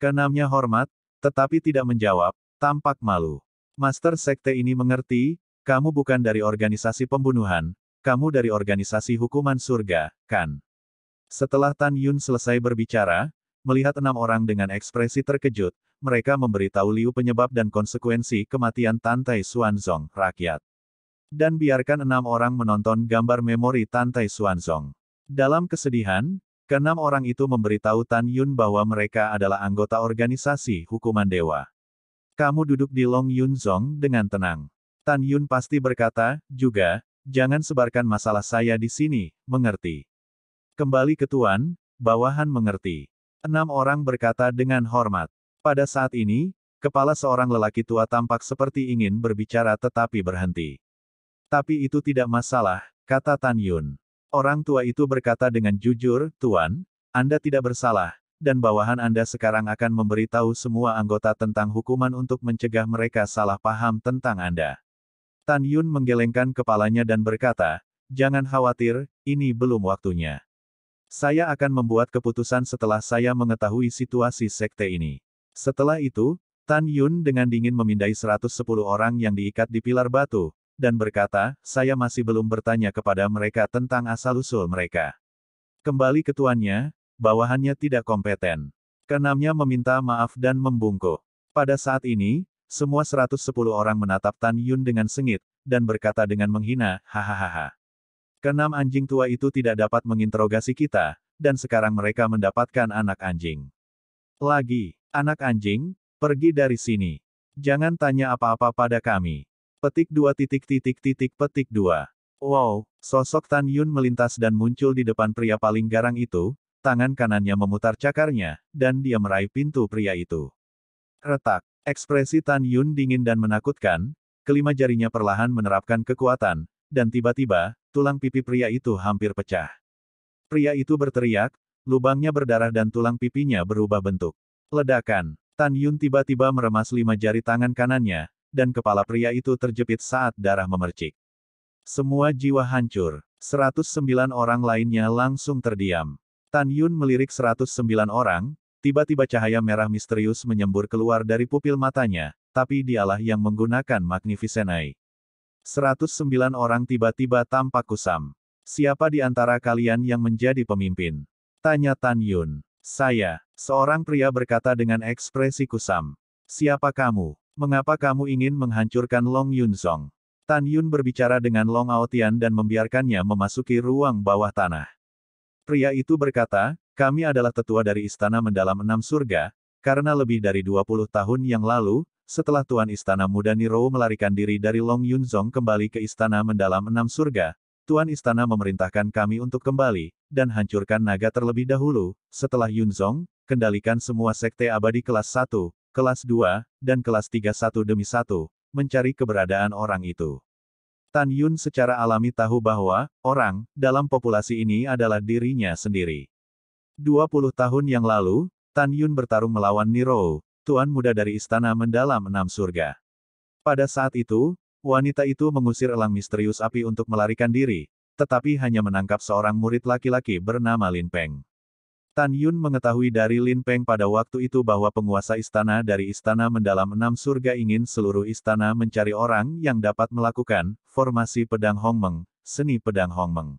Kenamnya hormat, tetapi tidak menjawab, tampak malu. Master Sekte ini mengerti, kamu bukan dari organisasi pembunuhan, kamu dari organisasi hukuman surga, kan? Setelah Tan Yun selesai berbicara, melihat enam orang dengan ekspresi terkejut, mereka memberitahu Liu penyebab dan konsekuensi kematian Tantai Suanzong, rakyat dan biarkan enam orang menonton gambar memori Tantai Suanzong. Dalam kesedihan, keenam orang itu memberitahu Tan Yun bahwa mereka adalah anggota organisasi hukuman dewa. Kamu duduk di Long Yun Zong dengan tenang. Tan Yun pasti berkata, juga, jangan sebarkan masalah saya di sini, mengerti. Kembali ke Tuan, bawahan mengerti. Enam orang berkata dengan hormat. Pada saat ini, kepala seorang lelaki tua tampak seperti ingin berbicara tetapi berhenti. Tapi itu tidak masalah, kata Tan Yun. Orang tua itu berkata dengan jujur, Tuan, Anda tidak bersalah, dan bawahan Anda sekarang akan memberitahu semua anggota tentang hukuman untuk mencegah mereka salah paham tentang Anda. Tan Yun menggelengkan kepalanya dan berkata, Jangan khawatir, ini belum waktunya. Saya akan membuat keputusan setelah saya mengetahui situasi sekte ini. Setelah itu, Tan Yun dengan dingin memindai 110 orang yang diikat di pilar batu, dan berkata, saya masih belum bertanya kepada mereka tentang asal-usul mereka. Kembali ke tuannya, bawahannya tidak kompeten. Kenamnya meminta maaf dan membungkuk. Pada saat ini, semua 110 orang menatap Tan Yun dengan sengit, dan berkata dengan menghina, hahaha. Kenam anjing tua itu tidak dapat menginterogasi kita, dan sekarang mereka mendapatkan anak anjing. Lagi, anak anjing, pergi dari sini. Jangan tanya apa-apa pada kami. Petik dua titik titik titik petik dua Wow, sosok Tan Yun melintas dan muncul di depan pria paling garang itu, tangan kanannya memutar cakarnya, dan dia meraih pintu pria itu. Retak, ekspresi Tan Yun dingin dan menakutkan, kelima jarinya perlahan menerapkan kekuatan, dan tiba-tiba, tulang pipi pria itu hampir pecah. Pria itu berteriak, lubangnya berdarah dan tulang pipinya berubah bentuk. Ledakan, Tan Yun tiba-tiba meremas lima jari tangan kanannya, dan kepala pria itu terjepit saat darah memercik. Semua jiwa hancur. 109 orang lainnya langsung terdiam. Tan Yun melirik 109 orang, tiba-tiba cahaya merah misterius menyembur keluar dari pupil matanya, tapi dialah yang menggunakan Magnificent Eye. 109 orang tiba-tiba tampak kusam. Siapa di antara kalian yang menjadi pemimpin? Tanya Tan Yun. Saya, seorang pria berkata dengan ekspresi kusam. Siapa kamu? Mengapa kamu ingin menghancurkan Long Yun Song? Tan Yun berbicara dengan Long Aotian dan membiarkannya memasuki ruang bawah tanah. Pria itu berkata, kami adalah tetua dari Istana Mendalam Enam Surga, karena lebih dari 20 tahun yang lalu, setelah Tuan Istana Muda Niro melarikan diri dari Long Yun Song kembali ke Istana Mendalam Enam Surga, Tuan Istana memerintahkan kami untuk kembali, dan hancurkan naga terlebih dahulu, setelah Yun Song, kendalikan semua sekte abadi kelas 1, kelas 2, dan kelas 3 satu demi satu, mencari keberadaan orang itu. Tan Yun secara alami tahu bahwa, orang, dalam populasi ini adalah dirinya sendiri. 20 tahun yang lalu, Tan Yun bertarung melawan Niro, tuan muda dari istana mendalam enam surga. Pada saat itu, wanita itu mengusir elang misterius api untuk melarikan diri, tetapi hanya menangkap seorang murid laki-laki bernama Lin Peng. Tan Yun mengetahui dari Lin Peng pada waktu itu bahwa penguasa istana dari istana mendalam enam surga ingin seluruh istana mencari orang yang dapat melakukan formasi pedang Hong Meng, seni pedang Hong Meng.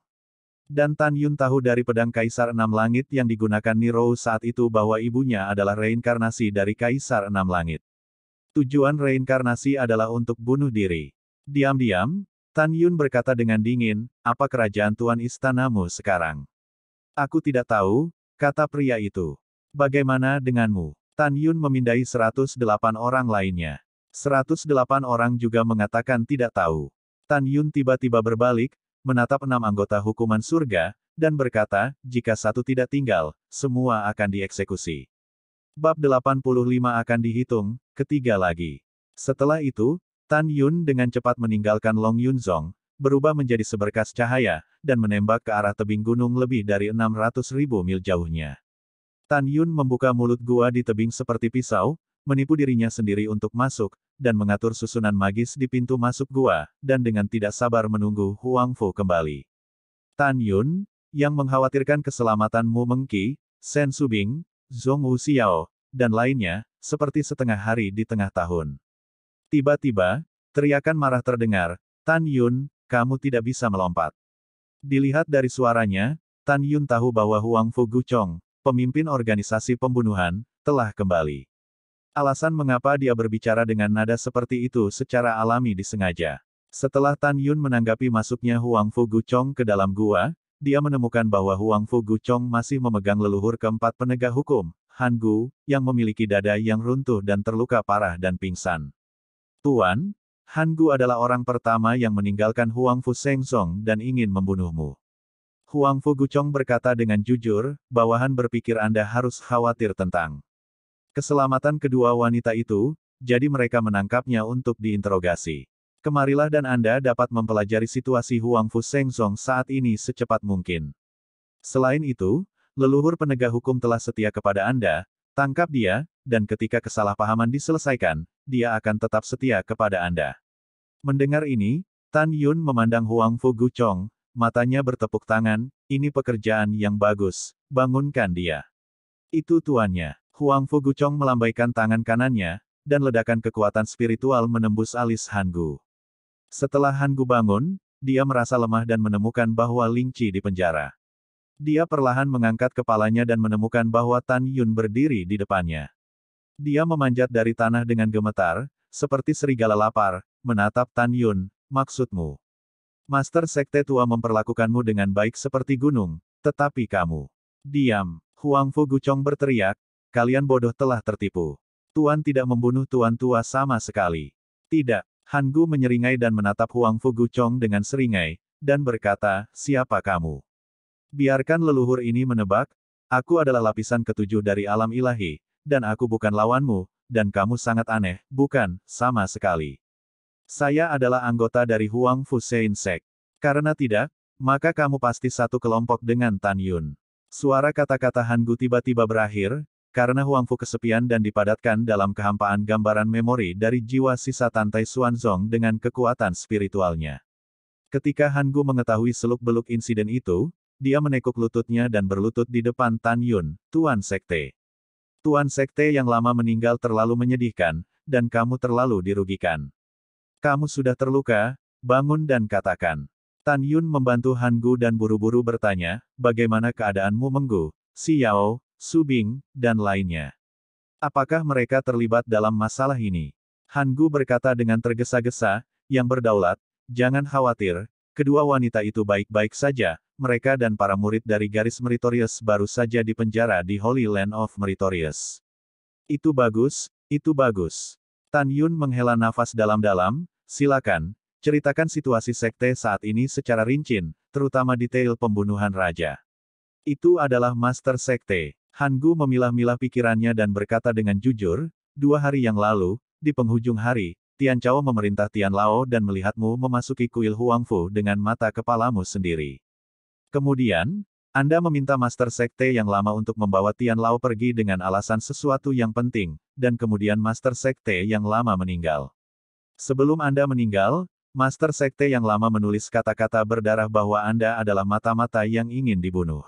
Dan Tan Yun tahu dari pedang Kaisar Enam Langit yang digunakan Niro saat itu bahwa ibunya adalah reinkarnasi dari Kaisar Enam Langit. Tujuan reinkarnasi adalah untuk bunuh diri. Diam-diam, Tan Yun berkata dengan dingin, apa kerajaan tuan istanamu sekarang? Aku tidak tahu, Kata pria itu. Bagaimana denganmu? Tan Yun memindai 108 orang lainnya. 108 orang juga mengatakan tidak tahu. Tan Yun tiba-tiba berbalik, menatap enam anggota hukuman surga, dan berkata, jika satu tidak tinggal, semua akan dieksekusi. Bab 85 akan dihitung, ketiga lagi. Setelah itu, Tan Yun dengan cepat meninggalkan Long Yun Zong, berubah menjadi seberkas cahaya, dan menembak ke arah tebing gunung lebih dari 600 ribu mil jauhnya. Tan Yun membuka mulut gua di tebing seperti pisau, menipu dirinya sendiri untuk masuk, dan mengatur susunan magis di pintu masuk gua, dan dengan tidak sabar menunggu Huang Fu kembali. Tan Yun, yang mengkhawatirkan keselamatanmu Mengki, Sen Subing, Zhong Wu Xiao, dan lainnya, seperti setengah hari di tengah tahun. Tiba-tiba, teriakan marah terdengar, Tan Yun, kamu tidak bisa melompat. Dilihat dari suaranya, Tan Yun tahu bahwa Huang Fu Guchong, pemimpin organisasi pembunuhan, telah kembali. Alasan mengapa dia berbicara dengan nada seperti itu secara alami disengaja. Setelah Tan Yun menanggapi masuknya Huang Fu Guchong ke dalam gua, dia menemukan bahwa Huang Fu Guchong masih memegang leluhur keempat penegak hukum, Han Gu, yang memiliki dada yang runtuh dan terluka parah dan pingsan. Tuan, Han Gu adalah orang pertama yang meninggalkan Huang Fu Seng Song dan ingin membunuhmu. Huang Fu Gucong berkata dengan jujur, bawahan berpikir Anda harus khawatir tentang keselamatan kedua wanita itu, jadi mereka menangkapnya untuk diinterogasi. Kemarilah dan Anda dapat mempelajari situasi Huang Fu Seng Song saat ini secepat mungkin. Selain itu, leluhur penegak hukum telah setia kepada Anda, tangkap dia, dan ketika kesalahpahaman diselesaikan, dia akan tetap setia kepada Anda. Mendengar ini, Tan Yun memandang Huang Fu Guchong, matanya bertepuk tangan, ini pekerjaan yang bagus, bangunkan dia. Itu tuannya. Huang Fu Guchong melambaikan tangan kanannya, dan ledakan kekuatan spiritual menembus alis Hangu. Setelah Hangu bangun, dia merasa lemah dan menemukan bahwa Ling Chi di penjara. Dia perlahan mengangkat kepalanya dan menemukan bahwa Tan Yun berdiri di depannya. Dia memanjat dari tanah dengan gemetar, seperti serigala lapar, menatap Tan Yun, maksudmu. Master Sekte Tua memperlakukanmu dengan baik seperti gunung, tetapi kamu. Diam, Huang Fu Guchong berteriak, kalian bodoh telah tertipu. Tuan tidak membunuh Tuan Tua sama sekali. Tidak, Han Gu menyeringai dan menatap Huang Fu Guchong dengan seringai, dan berkata, siapa kamu? Biarkan leluhur ini menebak, aku adalah lapisan ketujuh dari alam ilahi, dan aku bukan lawanmu, dan kamu sangat aneh, bukan, sama sekali. Saya adalah anggota dari Huang Fusein Sek. Karena tidak, maka kamu pasti satu kelompok dengan Tan Yun. Suara kata-kata Hangu tiba-tiba berakhir, karena Huang Fu kesepian dan dipadatkan dalam kehampaan gambaran memori dari jiwa sisa Tantai Xuanzong dengan kekuatan spiritualnya. Ketika Hangu mengetahui seluk-beluk insiden itu, dia menekuk lututnya dan berlutut di depan Tan Yun, Tuan Sekte. Tuan Sekte yang lama meninggal terlalu menyedihkan, dan kamu terlalu dirugikan. Kamu sudah terluka, bangun dan katakan. Tan Yun membantu Han Gu dan buru-buru bertanya, bagaimana keadaanmu Menggu, Si Yao, Su Bing, dan lainnya. Apakah mereka terlibat dalam masalah ini? Han Gu berkata dengan tergesa-gesa, yang berdaulat, jangan khawatir, Kedua wanita itu baik-baik saja, mereka dan para murid dari garis Meritorius baru saja dipenjara di Holy Land of Meritorius. Itu bagus, itu bagus. Tan Yun menghela nafas dalam-dalam, silakan, ceritakan situasi sekte saat ini secara rinci, terutama detail pembunuhan raja. Itu adalah master sekte. Gu memilah-milah pikirannya dan berkata dengan jujur, dua hari yang lalu, di penghujung hari, Tian Chao memerintah Tian Lao dan melihatmu memasuki kuil Huangfu dengan mata kepalamu sendiri. Kemudian, Anda meminta Master Sekte yang lama untuk membawa Tian Lao pergi dengan alasan sesuatu yang penting, dan kemudian Master Sekte yang lama meninggal. Sebelum Anda meninggal, Master Sekte yang lama menulis kata-kata berdarah bahwa Anda adalah mata-mata yang ingin dibunuh.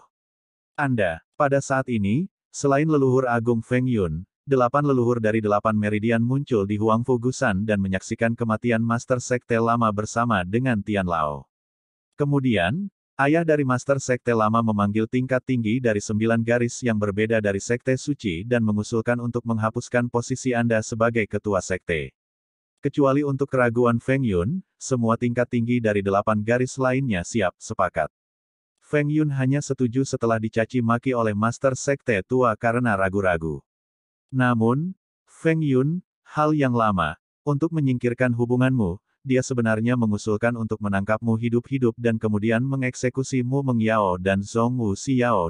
Anda, pada saat ini, selain leluhur agung Feng Yun, delapan leluhur dari delapan meridian muncul di Huangfu Gusan dan menyaksikan kematian Master Sekte Lama bersama dengan Tian Lao. Kemudian, ayah dari Master Sekte Lama memanggil tingkat tinggi dari sembilan garis yang berbeda dari Sekte Suci dan mengusulkan untuk menghapuskan posisi Anda sebagai ketua Sekte. Kecuali untuk keraguan Feng Yun, semua tingkat tinggi dari delapan garis lainnya siap sepakat. Feng Yun hanya setuju setelah dicaci maki oleh Master Sekte Tua karena ragu-ragu. Namun, Feng Yun, hal yang lama, untuk menyingkirkan hubunganmu, dia sebenarnya mengusulkan untuk menangkapmu hidup-hidup dan kemudian mengeksekusimu Mu Meng dan Zong Wu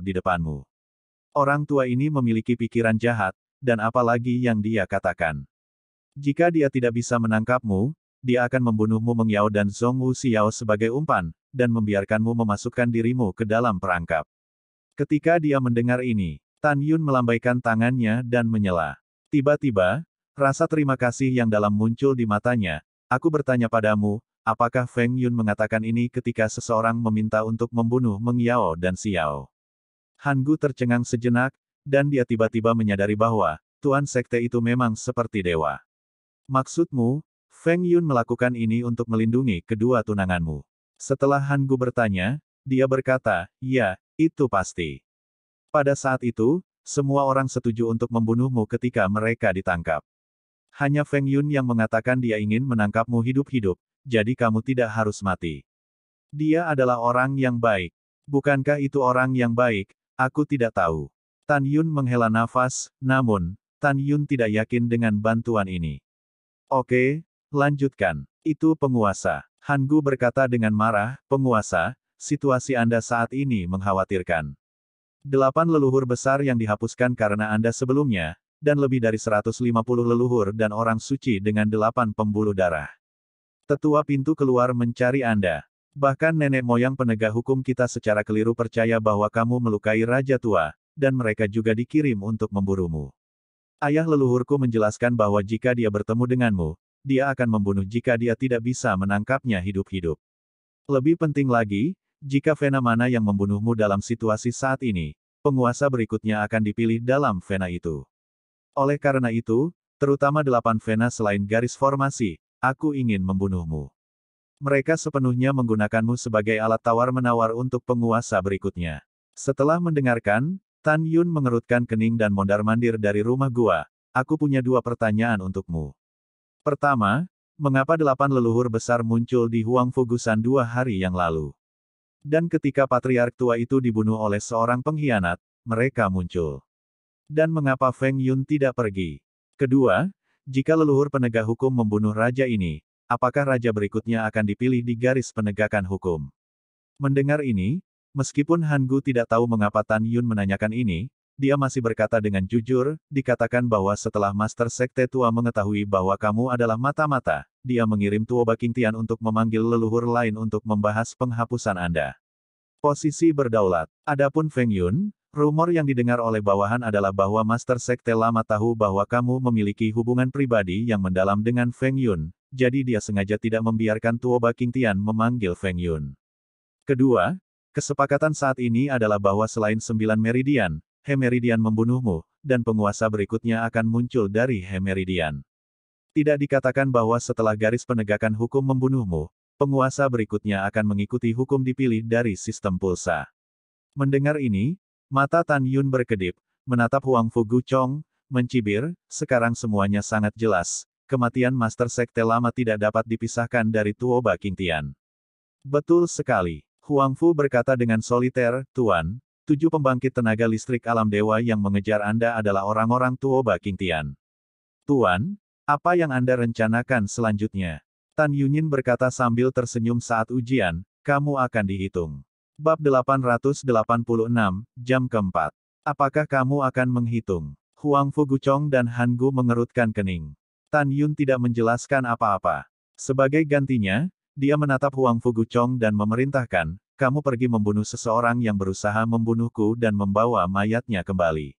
di depanmu. Orang tua ini memiliki pikiran jahat, dan apalagi yang dia katakan. Jika dia tidak bisa menangkapmu, dia akan membunuhmu Mengyao dan Zong Wu sebagai umpan, dan membiarkanmu memasukkan dirimu ke dalam perangkap. Ketika dia mendengar ini, Tan Yun melambaikan tangannya dan menyela. Tiba-tiba, rasa terima kasih yang dalam muncul di matanya. Aku bertanya padamu, apakah Feng Yun mengatakan ini ketika seseorang meminta untuk membunuh Meng Yao dan Xiao? Han Gu tercengang sejenak, dan dia tiba-tiba menyadari bahwa, Tuan Sekte itu memang seperti dewa. Maksudmu, Feng Yun melakukan ini untuk melindungi kedua tunanganmu. Setelah Han Gu bertanya, dia berkata, ya, itu pasti. Pada saat itu, semua orang setuju untuk membunuhmu ketika mereka ditangkap. Hanya Feng Yun yang mengatakan dia ingin menangkapmu hidup-hidup, jadi kamu tidak harus mati. Dia adalah orang yang baik. Bukankah itu orang yang baik? Aku tidak tahu. Tan Yun menghela nafas, namun, Tan Yun tidak yakin dengan bantuan ini. Oke, lanjutkan. Itu penguasa. Han Gu berkata dengan marah, penguasa, situasi Anda saat ini mengkhawatirkan. Delapan leluhur besar yang dihapuskan karena Anda sebelumnya, dan lebih dari 150 leluhur dan orang suci dengan delapan pembuluh darah. Tetua pintu keluar mencari Anda. Bahkan nenek moyang penegak hukum kita secara keliru percaya bahwa kamu melukai Raja Tua, dan mereka juga dikirim untuk memburumu. Ayah leluhurku menjelaskan bahwa jika dia bertemu denganmu, dia akan membunuh jika dia tidak bisa menangkapnya hidup-hidup. Lebih penting lagi, jika vena mana yang membunuhmu dalam situasi saat ini, penguasa berikutnya akan dipilih dalam vena itu. Oleh karena itu, terutama delapan vena selain garis formasi, aku ingin membunuhmu. Mereka sepenuhnya menggunakanmu sebagai alat tawar-menawar untuk penguasa berikutnya. Setelah mendengarkan, Tan Yun mengerutkan kening dan mondar-mandir dari rumah gua, aku punya dua pertanyaan untukmu. Pertama, mengapa delapan leluhur besar muncul di Huang Fugusan dua hari yang lalu? Dan ketika patriark tua itu dibunuh oleh seorang pengkhianat, mereka muncul. Dan mengapa Feng Yun tidak pergi? Kedua, jika leluhur penegak hukum membunuh raja ini, apakah raja berikutnya akan dipilih di garis penegakan hukum? Mendengar ini, meskipun Han Gu tidak tahu mengapa Tan Yun menanyakan ini, dia masih berkata dengan jujur, dikatakan bahwa setelah Master Sekte Tua mengetahui bahwa kamu adalah mata-mata, dia mengirim Tuoba Kingtian untuk memanggil leluhur lain untuk membahas penghapusan Anda. Posisi berdaulat. Adapun Feng Yun, rumor yang didengar oleh bawahan adalah bahwa Master Sekte lama tahu bahwa kamu memiliki hubungan pribadi yang mendalam dengan Feng Yun, jadi dia sengaja tidak membiarkan Tuoba Kingtian memanggil Feng Yun. Kedua, Kesepakatan saat ini adalah bahwa selain sembilan meridian, Hemeridian membunuhmu, dan penguasa berikutnya akan muncul dari Hemeridian. Tidak dikatakan bahwa setelah garis penegakan hukum membunuhmu, penguasa berikutnya akan mengikuti hukum dipilih dari sistem pulsa. Mendengar ini, mata Tan Yun berkedip, menatap Huang Gu Chong, mencibir, sekarang semuanya sangat jelas, kematian Master Sekte lama tidak dapat dipisahkan dari Tuoba Qingtian. Betul sekali, Huang Fu berkata dengan soliter, Tuan, Tujuh pembangkit tenaga listrik alam dewa yang mengejar Anda adalah orang-orang Tuoba Kingtian. Tuan, apa yang Anda rencanakan selanjutnya? Tan Yunin berkata sambil tersenyum saat ujian, kamu akan dihitung. Bab 886, jam keempat. Apakah kamu akan menghitung? Huang Fu Guchong dan Han Gu mengerutkan kening. Tan Yun tidak menjelaskan apa-apa. Sebagai gantinya, dia menatap Huang Fu Guchong dan memerintahkan, kamu pergi membunuh seseorang yang berusaha membunuhku dan membawa mayatnya kembali.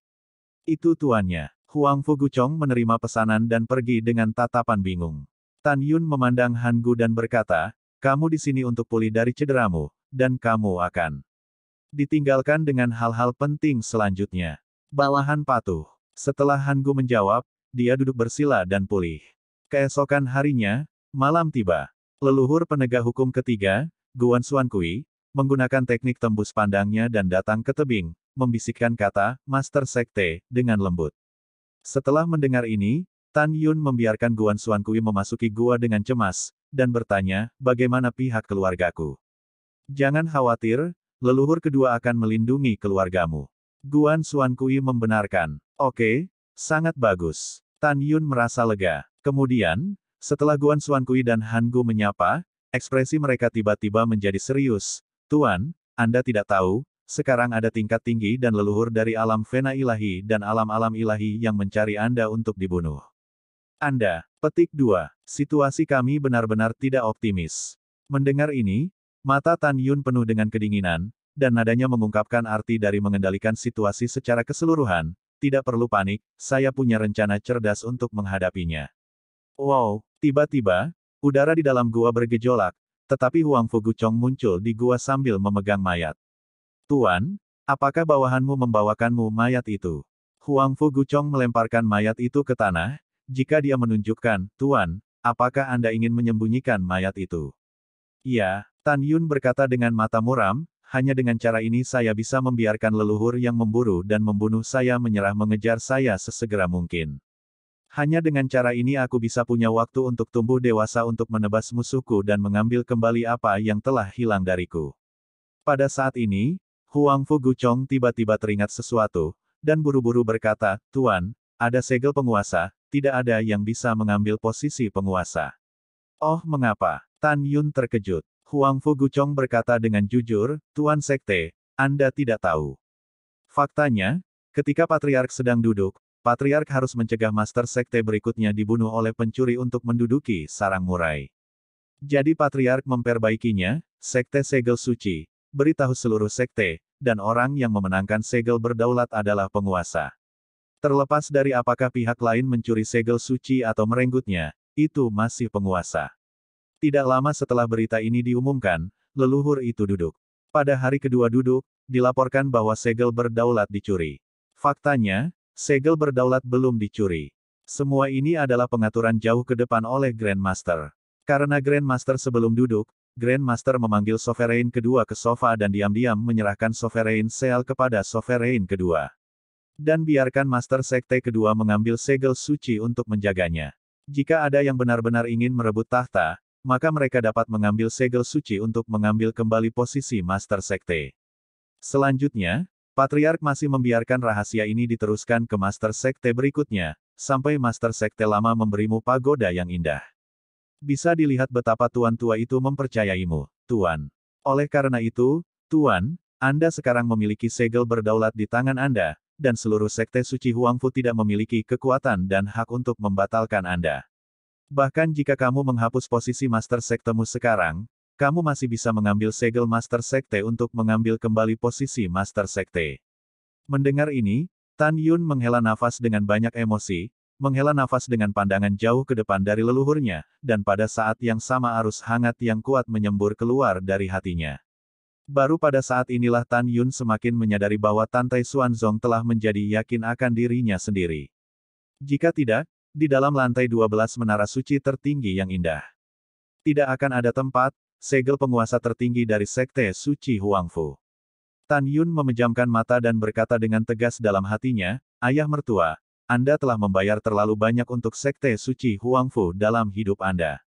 Itu tuannya. Huang Fu Fuguchong menerima pesanan dan pergi dengan tatapan bingung. Tan Yun memandang Han Gu dan berkata, kamu di sini untuk pulih dari cederamu, dan kamu akan ditinggalkan dengan hal-hal penting selanjutnya. Balahan patuh. Setelah Han Gu menjawab, dia duduk bersila dan pulih. Keesokan harinya, malam tiba. Leluhur penegak hukum ketiga, Guan Suan Kui, Menggunakan teknik tembus pandangnya dan datang ke tebing, membisikkan kata, Master Sekte, dengan lembut. Setelah mendengar ini, Tan Yun membiarkan Guan Suan Kui memasuki gua dengan cemas, dan bertanya, bagaimana pihak keluargaku? Jangan khawatir, leluhur kedua akan melindungi keluargamu. Guan Suan Kui membenarkan, oke, sangat bagus. Tan Yun merasa lega. Kemudian, setelah Guan Suan Kui dan Han Gu menyapa, ekspresi mereka tiba-tiba menjadi serius, Tuan, Anda tidak tahu, sekarang ada tingkat tinggi dan leluhur dari alam Vena ilahi dan alam-alam ilahi yang mencari Anda untuk dibunuh. Anda, petik 2, situasi kami benar-benar tidak optimis. Mendengar ini, mata Tan Yun penuh dengan kedinginan, dan nadanya mengungkapkan arti dari mengendalikan situasi secara keseluruhan, tidak perlu panik, saya punya rencana cerdas untuk menghadapinya. Wow, tiba-tiba, udara di dalam gua bergejolak, tetapi Huang Fu Guchong muncul di gua sambil memegang mayat. Tuan, apakah bawahanmu membawakanmu mayat itu? Huang Fu Guchong melemparkan mayat itu ke tanah, jika dia menunjukkan, Tuan, apakah Anda ingin menyembunyikan mayat itu? Ya, Tan Yun berkata dengan mata muram, hanya dengan cara ini saya bisa membiarkan leluhur yang memburu dan membunuh saya menyerah mengejar saya sesegera mungkin. Hanya dengan cara ini aku bisa punya waktu untuk tumbuh dewasa untuk menebas musuhku dan mengambil kembali apa yang telah hilang dariku. Pada saat ini, Huang Fu Guchong tiba-tiba teringat sesuatu, dan buru-buru berkata, Tuan, ada segel penguasa, tidak ada yang bisa mengambil posisi penguasa. Oh mengapa? Tan Yun terkejut. Huang Fu Guchong berkata dengan jujur, Tuan Sekte, Anda tidak tahu. Faktanya, ketika Patriark sedang duduk, Patriark harus mencegah Master Sekte berikutnya dibunuh oleh pencuri untuk menduduki sarang murai. Jadi Patriark memperbaikinya, Sekte Segel Suci, beritahu seluruh sekte, dan orang yang memenangkan segel berdaulat adalah penguasa. Terlepas dari apakah pihak lain mencuri segel suci atau merenggutnya, itu masih penguasa. Tidak lama setelah berita ini diumumkan, leluhur itu duduk. Pada hari kedua duduk, dilaporkan bahwa segel berdaulat dicuri. Faktanya, Segel berdaulat belum dicuri. Semua ini adalah pengaturan jauh ke depan oleh Grandmaster. Karena Grandmaster sebelum duduk, Grandmaster memanggil Sovereign kedua ke sofa dan diam-diam menyerahkan Sovereign Seal kepada Sovereign kedua. Dan biarkan Master Sekte kedua mengambil segel suci untuk menjaganya. Jika ada yang benar-benar ingin merebut tahta, maka mereka dapat mengambil segel suci untuk mengambil kembali posisi Master Sekte. Selanjutnya, Patriark masih membiarkan rahasia ini diteruskan ke Master Sekte berikutnya, sampai Master Sekte lama memberimu pagoda yang indah. Bisa dilihat betapa tuan tua itu mempercayaimu, tuan. Oleh karena itu, tuan, Anda sekarang memiliki segel berdaulat di tangan Anda, dan seluruh Sekte Suci Huangfu tidak memiliki kekuatan dan hak untuk membatalkan Anda. Bahkan jika kamu menghapus posisi Master Sektemu sekarang, kamu masih bisa mengambil segel Master Sekte untuk mengambil kembali posisi Master Sekte. Mendengar ini, Tan Yun menghela nafas dengan banyak emosi, menghela nafas dengan pandangan jauh ke depan dari leluhurnya, dan pada saat yang sama arus hangat yang kuat menyembur keluar dari hatinya. Baru pada saat inilah Tan Yun semakin menyadari bahwa Tantai Xuanzong telah menjadi yakin akan dirinya sendiri. Jika tidak, di dalam lantai 12 menara suci tertinggi yang indah. Tidak akan ada tempat, segel penguasa tertinggi dari Sekte Suci Huangfu. Tan Yun memejamkan mata dan berkata dengan tegas dalam hatinya, Ayah mertua, Anda telah membayar terlalu banyak untuk Sekte Suci Huangfu dalam hidup Anda.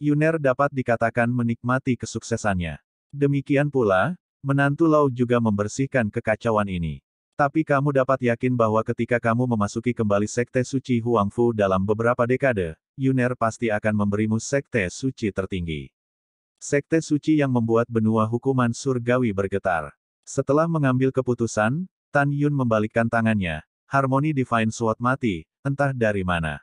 Yuner dapat dikatakan menikmati kesuksesannya. Demikian pula, menantu Lau juga membersihkan kekacauan ini. Tapi kamu dapat yakin bahwa ketika kamu memasuki kembali Sekte Suci Huangfu dalam beberapa dekade, Yuner pasti akan memberimu Sekte Suci tertinggi. Sekte suci yang membuat benua hukuman surgawi bergetar. Setelah mengambil keputusan, Tan Yun membalikkan tangannya. Harmoni Divine Sword mati, entah dari mana.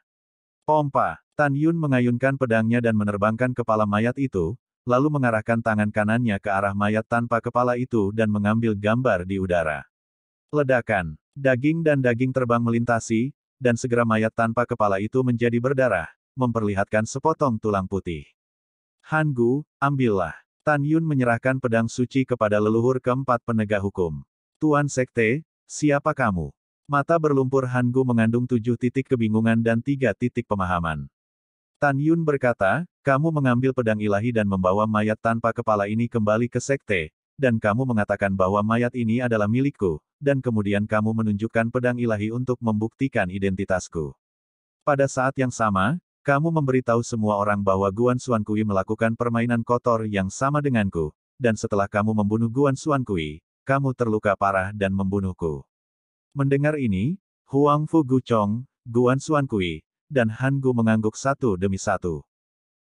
Pompa, Tan Yun mengayunkan pedangnya dan menerbangkan kepala mayat itu, lalu mengarahkan tangan kanannya ke arah mayat tanpa kepala itu dan mengambil gambar di udara. Ledakan, daging dan daging terbang melintasi, dan segera mayat tanpa kepala itu menjadi berdarah, memperlihatkan sepotong tulang putih. Han Gu, ambillah. Tan Yun menyerahkan pedang suci kepada leluhur keempat penegak hukum. Tuan Sekte, siapa kamu? Mata berlumpur Han Gu mengandung tujuh titik kebingungan dan tiga titik pemahaman. Tan Yun berkata, kamu mengambil pedang ilahi dan membawa mayat tanpa kepala ini kembali ke Sekte, dan kamu mengatakan bahwa mayat ini adalah milikku, dan kemudian kamu menunjukkan pedang ilahi untuk membuktikan identitasku. Pada saat yang sama, kamu memberitahu semua orang bahwa Guan Suankui melakukan permainan kotor yang sama denganku, dan setelah kamu membunuh Guan Suankui, kamu terluka parah dan membunuhku. Mendengar ini, Huang Fu Guchong, Guan Suankui, dan Han Gu mengangguk satu demi satu.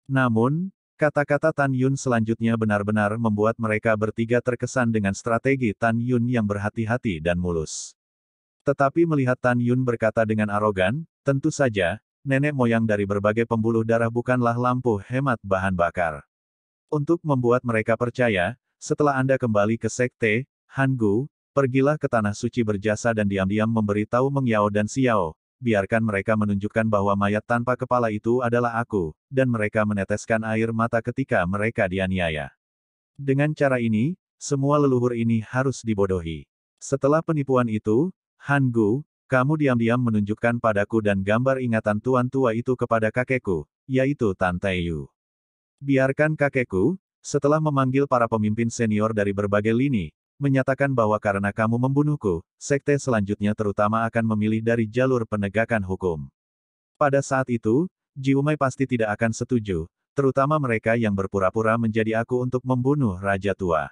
Namun, kata-kata Tan Yun selanjutnya benar-benar membuat mereka bertiga terkesan dengan strategi Tan Yun yang berhati-hati dan mulus. Tetapi melihat Tan Yun berkata dengan arogan, tentu saja, nenek moyang dari berbagai pembuluh darah bukanlah lampu hemat bahan bakar. Untuk membuat mereka percaya, setelah Anda kembali ke sekte, Hangu, pergilah ke tanah suci berjasa dan diam-diam memberitahu Meng Yao dan Xiao, biarkan mereka menunjukkan bahwa mayat tanpa kepala itu adalah aku, dan mereka meneteskan air mata ketika mereka dianiaya. Dengan cara ini, semua leluhur ini harus dibodohi. Setelah penipuan itu, Han kamu diam-diam menunjukkan padaku dan gambar ingatan tuan tua itu kepada kakekku, yaitu Tante Yu. Biarkan kakekku, setelah memanggil para pemimpin senior dari berbagai lini, menyatakan bahwa karena kamu membunuhku, sekte selanjutnya terutama akan memilih dari jalur penegakan hukum. Pada saat itu, Jiumai pasti tidak akan setuju, terutama mereka yang berpura-pura menjadi aku untuk membunuh Raja Tua.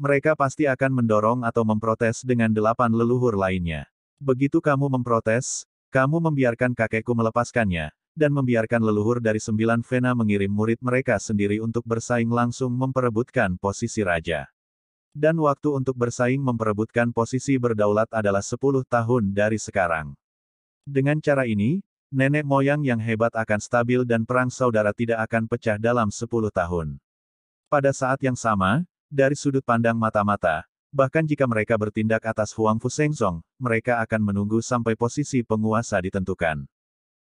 Mereka pasti akan mendorong atau memprotes dengan delapan leluhur lainnya. Begitu kamu memprotes, kamu membiarkan kakekku melepaskannya, dan membiarkan leluhur dari sembilan Vena mengirim murid mereka sendiri untuk bersaing langsung memperebutkan posisi raja. Dan waktu untuk bersaing memperebutkan posisi berdaulat adalah sepuluh tahun dari sekarang. Dengan cara ini, nenek moyang yang hebat akan stabil dan perang saudara tidak akan pecah dalam sepuluh tahun. Pada saat yang sama, dari sudut pandang mata-mata, Bahkan jika mereka bertindak atas Huang Fu Sengzong, mereka akan menunggu sampai posisi penguasa ditentukan.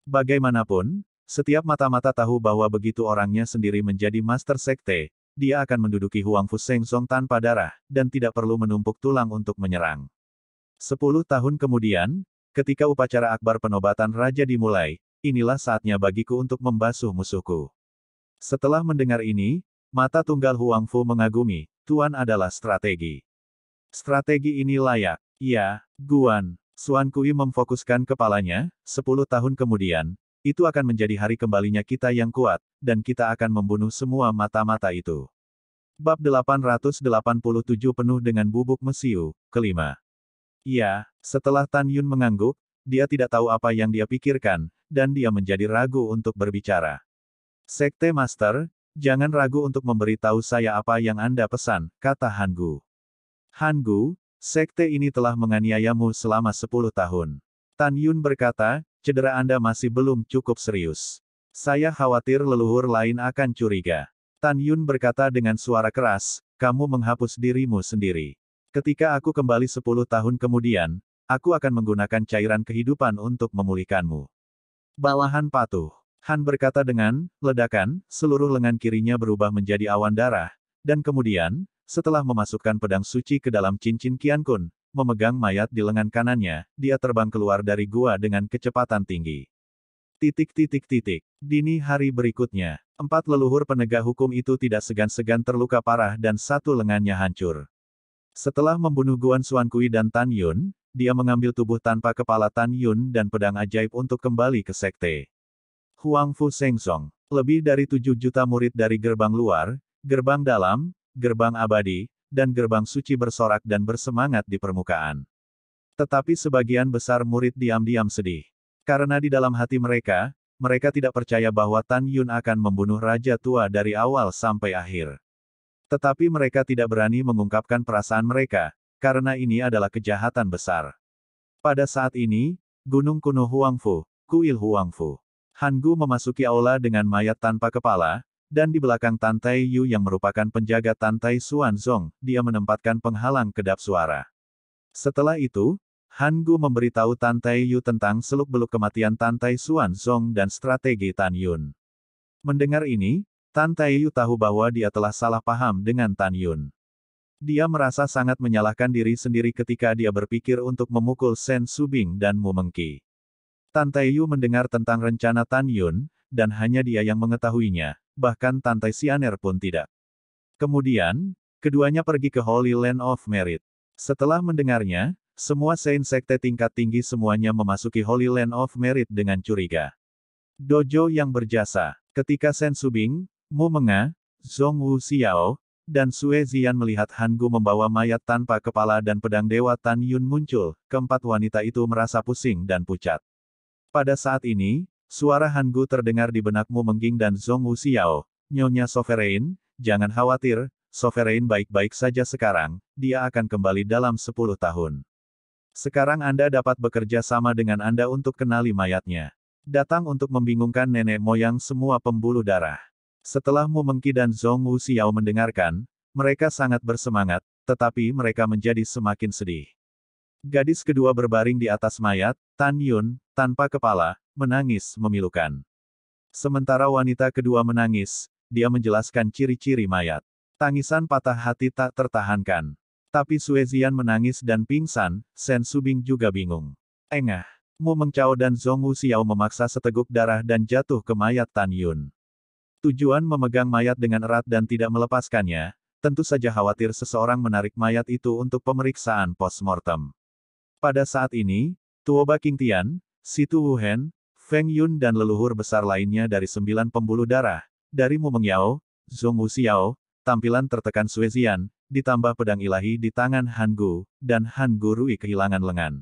Bagaimanapun, setiap mata-mata tahu bahwa begitu orangnya sendiri menjadi Master Sekte, dia akan menduduki Huang Fu Sengzong tanpa darah, dan tidak perlu menumpuk tulang untuk menyerang. Sepuluh tahun kemudian, ketika upacara akbar penobatan raja dimulai, inilah saatnya bagiku untuk membasuh musuhku. Setelah mendengar ini, mata tunggal Huang Fu mengagumi, Tuan adalah strategi. Strategi ini layak. Ya, Guan. Suan Kui memfokuskan kepalanya, sepuluh tahun kemudian, itu akan menjadi hari kembalinya kita yang kuat, dan kita akan membunuh semua mata-mata itu. Bab 887 penuh dengan bubuk mesiu, kelima. Ya, setelah Tan Yun mengangguk, dia tidak tahu apa yang dia pikirkan, dan dia menjadi ragu untuk berbicara. Sekte Master, jangan ragu untuk memberitahu saya apa yang Anda pesan, kata Han Gu. Han Gu, sekte ini telah menganiayamu selama 10 tahun. Tan Yun berkata, cedera Anda masih belum cukup serius. Saya khawatir leluhur lain akan curiga. Tan Yun berkata dengan suara keras, kamu menghapus dirimu sendiri. Ketika aku kembali 10 tahun kemudian, aku akan menggunakan cairan kehidupan untuk memulihkanmu. Balahan patuh. Han berkata dengan, ledakan, seluruh lengan kirinya berubah menjadi awan darah, dan kemudian, setelah memasukkan pedang suci ke dalam cincin Qian Kun, memegang mayat di lengan kanannya, dia terbang keluar dari gua dengan kecepatan tinggi. Titik titik titik. Dini hari berikutnya, empat leluhur penegak hukum itu tidak segan-segan terluka parah dan satu lengannya hancur. Setelah membunuh Guan Kui dan Tan Yun, dia mengambil tubuh tanpa kepala Tan Yun dan pedang ajaib untuk kembali ke sekte. Huang Fu Seng Song. Lebih dari tujuh juta murid dari gerbang luar, gerbang dalam, gerbang abadi, dan gerbang suci bersorak dan bersemangat di permukaan. Tetapi sebagian besar murid diam-diam sedih. Karena di dalam hati mereka, mereka tidak percaya bahwa Tan Yun akan membunuh Raja Tua dari awal sampai akhir. Tetapi mereka tidak berani mengungkapkan perasaan mereka, karena ini adalah kejahatan besar. Pada saat ini, Gunung Kuno Huangfu, Kuil Huangfu. Hangu memasuki aula dengan mayat tanpa kepala, dan di belakang Tan Yu yang merupakan penjaga Tan Tai Xuanzong, dia menempatkan penghalang kedap suara. Setelah itu, Han Gu memberitahu Tan Yu tentang seluk-beluk kematian Tan Tai Xuanzong dan strategi Tan Yun. Mendengar ini, Tan Yu tahu bahwa dia telah salah paham dengan Tan Yun. Dia merasa sangat menyalahkan diri sendiri ketika dia berpikir untuk memukul Shen Subing dan Mu Mengki. Tan Tai Yu mendengar tentang rencana Tan Yun, dan hanya dia yang mengetahuinya bahkan Tante Sianer pun tidak. Kemudian, keduanya pergi ke Holy Land of Merit. Setelah mendengarnya, semua Saint Sekte tingkat tinggi semuanya memasuki Holy Land of Merit dengan curiga. Dojo yang berjasa. Ketika Sen Subing, Mu Menga, Zong Wu Xiao, dan Sue Zian melihat Hangu membawa mayat tanpa kepala dan pedang Dewa Tan Yun muncul, keempat wanita itu merasa pusing dan pucat. Pada saat ini, Suara Hangu terdengar di benakmu Mengging dan Zhong Xiao. Nyonya Sovereign, jangan khawatir, Sovereign baik-baik saja sekarang, dia akan kembali dalam 10 tahun. Sekarang Anda dapat bekerja sama dengan Anda untuk kenali mayatnya. Datang untuk membingungkan nenek moyang semua pembuluh darah. Setelah Mu Mengki dan Zhong Xiao mendengarkan, mereka sangat bersemangat, tetapi mereka menjadi semakin sedih. Gadis kedua berbaring di atas mayat, Tan Yun, tanpa kepala, menangis memilukan. Sementara wanita kedua menangis, dia menjelaskan ciri-ciri mayat. Tangisan patah hati tak tertahankan. Tapi Suezian menangis dan pingsan, Sen Subing juga bingung. Engah, Mu Mengcao dan Zhong Wu Xiao memaksa seteguk darah dan jatuh ke mayat Tan Yun. Tujuan memegang mayat dengan erat dan tidak melepaskannya, tentu saja khawatir seseorang menarik mayat itu untuk pemeriksaan mortem. Pada saat ini, Tuoba Qingtian, Situ Wuhen, Feng Yun dan leluhur besar lainnya dari sembilan pembuluh darah, dari Mu Mengyao, Zhong Wu tampilan tertekan Suezian, ditambah pedang ilahi di tangan Han Gu, dan Han Gu Rui kehilangan lengan.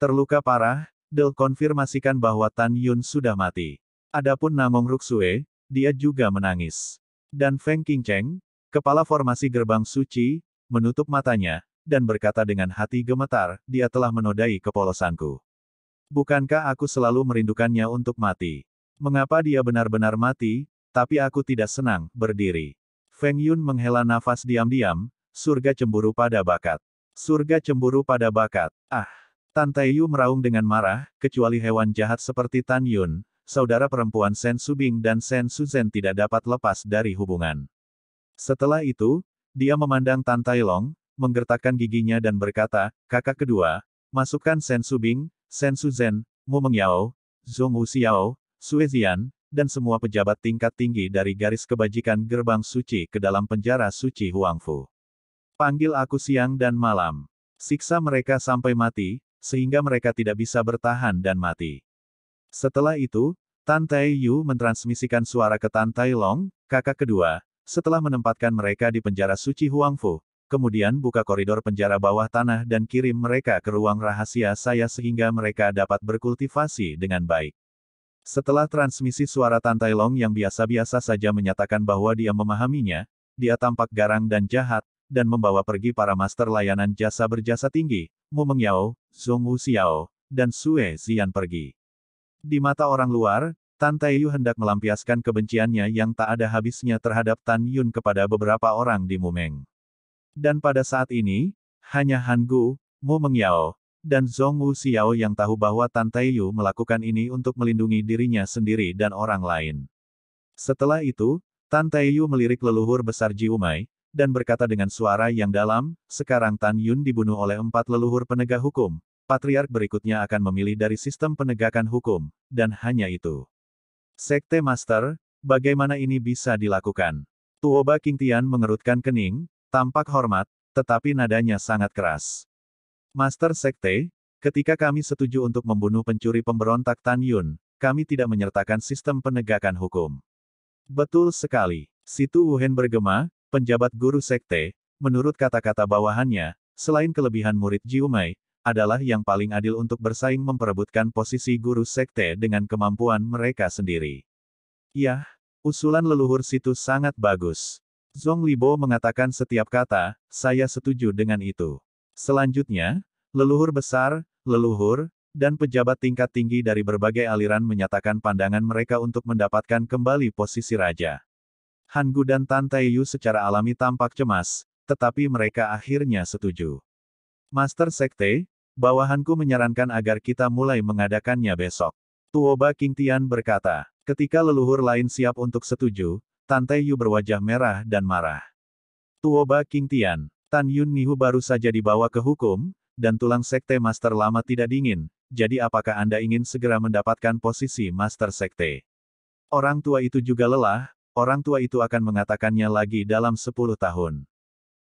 Terluka parah, Del konfirmasikan bahwa Tan Yun sudah mati. Adapun Namong Ruxue, dia juga menangis. Dan Feng Qingcheng, kepala formasi gerbang suci, menutup matanya, dan berkata dengan hati gemetar, dia telah menodai kepolosanku. Bukankah aku selalu merindukannya untuk mati? Mengapa dia benar-benar mati, tapi aku tidak senang, berdiri. Feng Yun menghela nafas diam-diam, surga cemburu pada bakat. Surga cemburu pada bakat. Ah! Tan Taiyu meraung dengan marah, kecuali hewan jahat seperti Tan Yun, saudara perempuan Sen Subing dan Sen Suzhen tidak dapat lepas dari hubungan. Setelah itu, dia memandang Tan Tai Long, menggertakkan giginya dan berkata, kakak kedua, masukkan Sen Subing, Shen Suzhen, Mo Mengyao, Zhong Wuxiao, Sue Zian, dan semua pejabat tingkat tinggi dari garis kebajikan gerbang suci ke dalam penjara suci Huangfu. Panggil aku siang dan malam. Siksa mereka sampai mati, sehingga mereka tidak bisa bertahan dan mati. Setelah itu, Tan Tai Yu mentransmisikan suara ke Tan Tai Long, kakak kedua, setelah menempatkan mereka di penjara suci Huangfu, kemudian buka koridor penjara bawah tanah dan kirim mereka ke ruang rahasia saya sehingga mereka dapat berkultivasi dengan baik. Setelah transmisi suara Tantai Long yang biasa-biasa saja menyatakan bahwa dia memahaminya, dia tampak garang dan jahat, dan membawa pergi para master layanan jasa berjasa tinggi, Mu Yao, Zhong Wu Xiao, dan Sue Xian pergi. Di mata orang luar, Tan Yu hendak melampiaskan kebenciannya yang tak ada habisnya terhadap Tan Yun kepada beberapa orang di Mumeng. Dan pada saat ini, hanya Han Gu, Mo Mengyao, dan Zhong Wu Xiao yang tahu bahwa Tan Yu melakukan ini untuk melindungi dirinya sendiri dan orang lain. Setelah itu, Tan Yu melirik leluhur besar Ji Umai, dan berkata dengan suara yang dalam, sekarang Tan Yun dibunuh oleh empat leluhur penegak hukum, patriark berikutnya akan memilih dari sistem penegakan hukum, dan hanya itu. Sekte Master, bagaimana ini bisa dilakukan? Tuoba Tian mengerutkan kening, Tampak hormat, tetapi nadanya sangat keras. Master Sekte, ketika kami setuju untuk membunuh pencuri pemberontak Tan Yun, kami tidak menyertakan sistem penegakan hukum. Betul sekali, Situ Wuhen bergema, penjabat guru Sekte, menurut kata-kata bawahannya, selain kelebihan murid Jiumai, adalah yang paling adil untuk bersaing memperebutkan posisi guru sekte dengan kemampuan mereka sendiri. Yah, usulan leluhur situ sangat bagus. Zhong Libo mengatakan setiap kata, saya setuju dengan itu. Selanjutnya, leluhur besar, leluhur, dan pejabat tingkat tinggi dari berbagai aliran menyatakan pandangan mereka untuk mendapatkan kembali posisi raja. Gu dan Tan Yu secara alami tampak cemas, tetapi mereka akhirnya setuju. Master Sekte, bawahanku menyarankan agar kita mulai mengadakannya besok. Tuoba King Tian berkata, ketika leluhur lain siap untuk setuju, Tante Yu berwajah merah dan marah. Tuoba King Tian, Tan Yun Nihu baru saja dibawa ke hukum, dan tulang sekte master lama tidak dingin, jadi apakah Anda ingin segera mendapatkan posisi master sekte? Orang tua itu juga lelah, orang tua itu akan mengatakannya lagi dalam 10 tahun.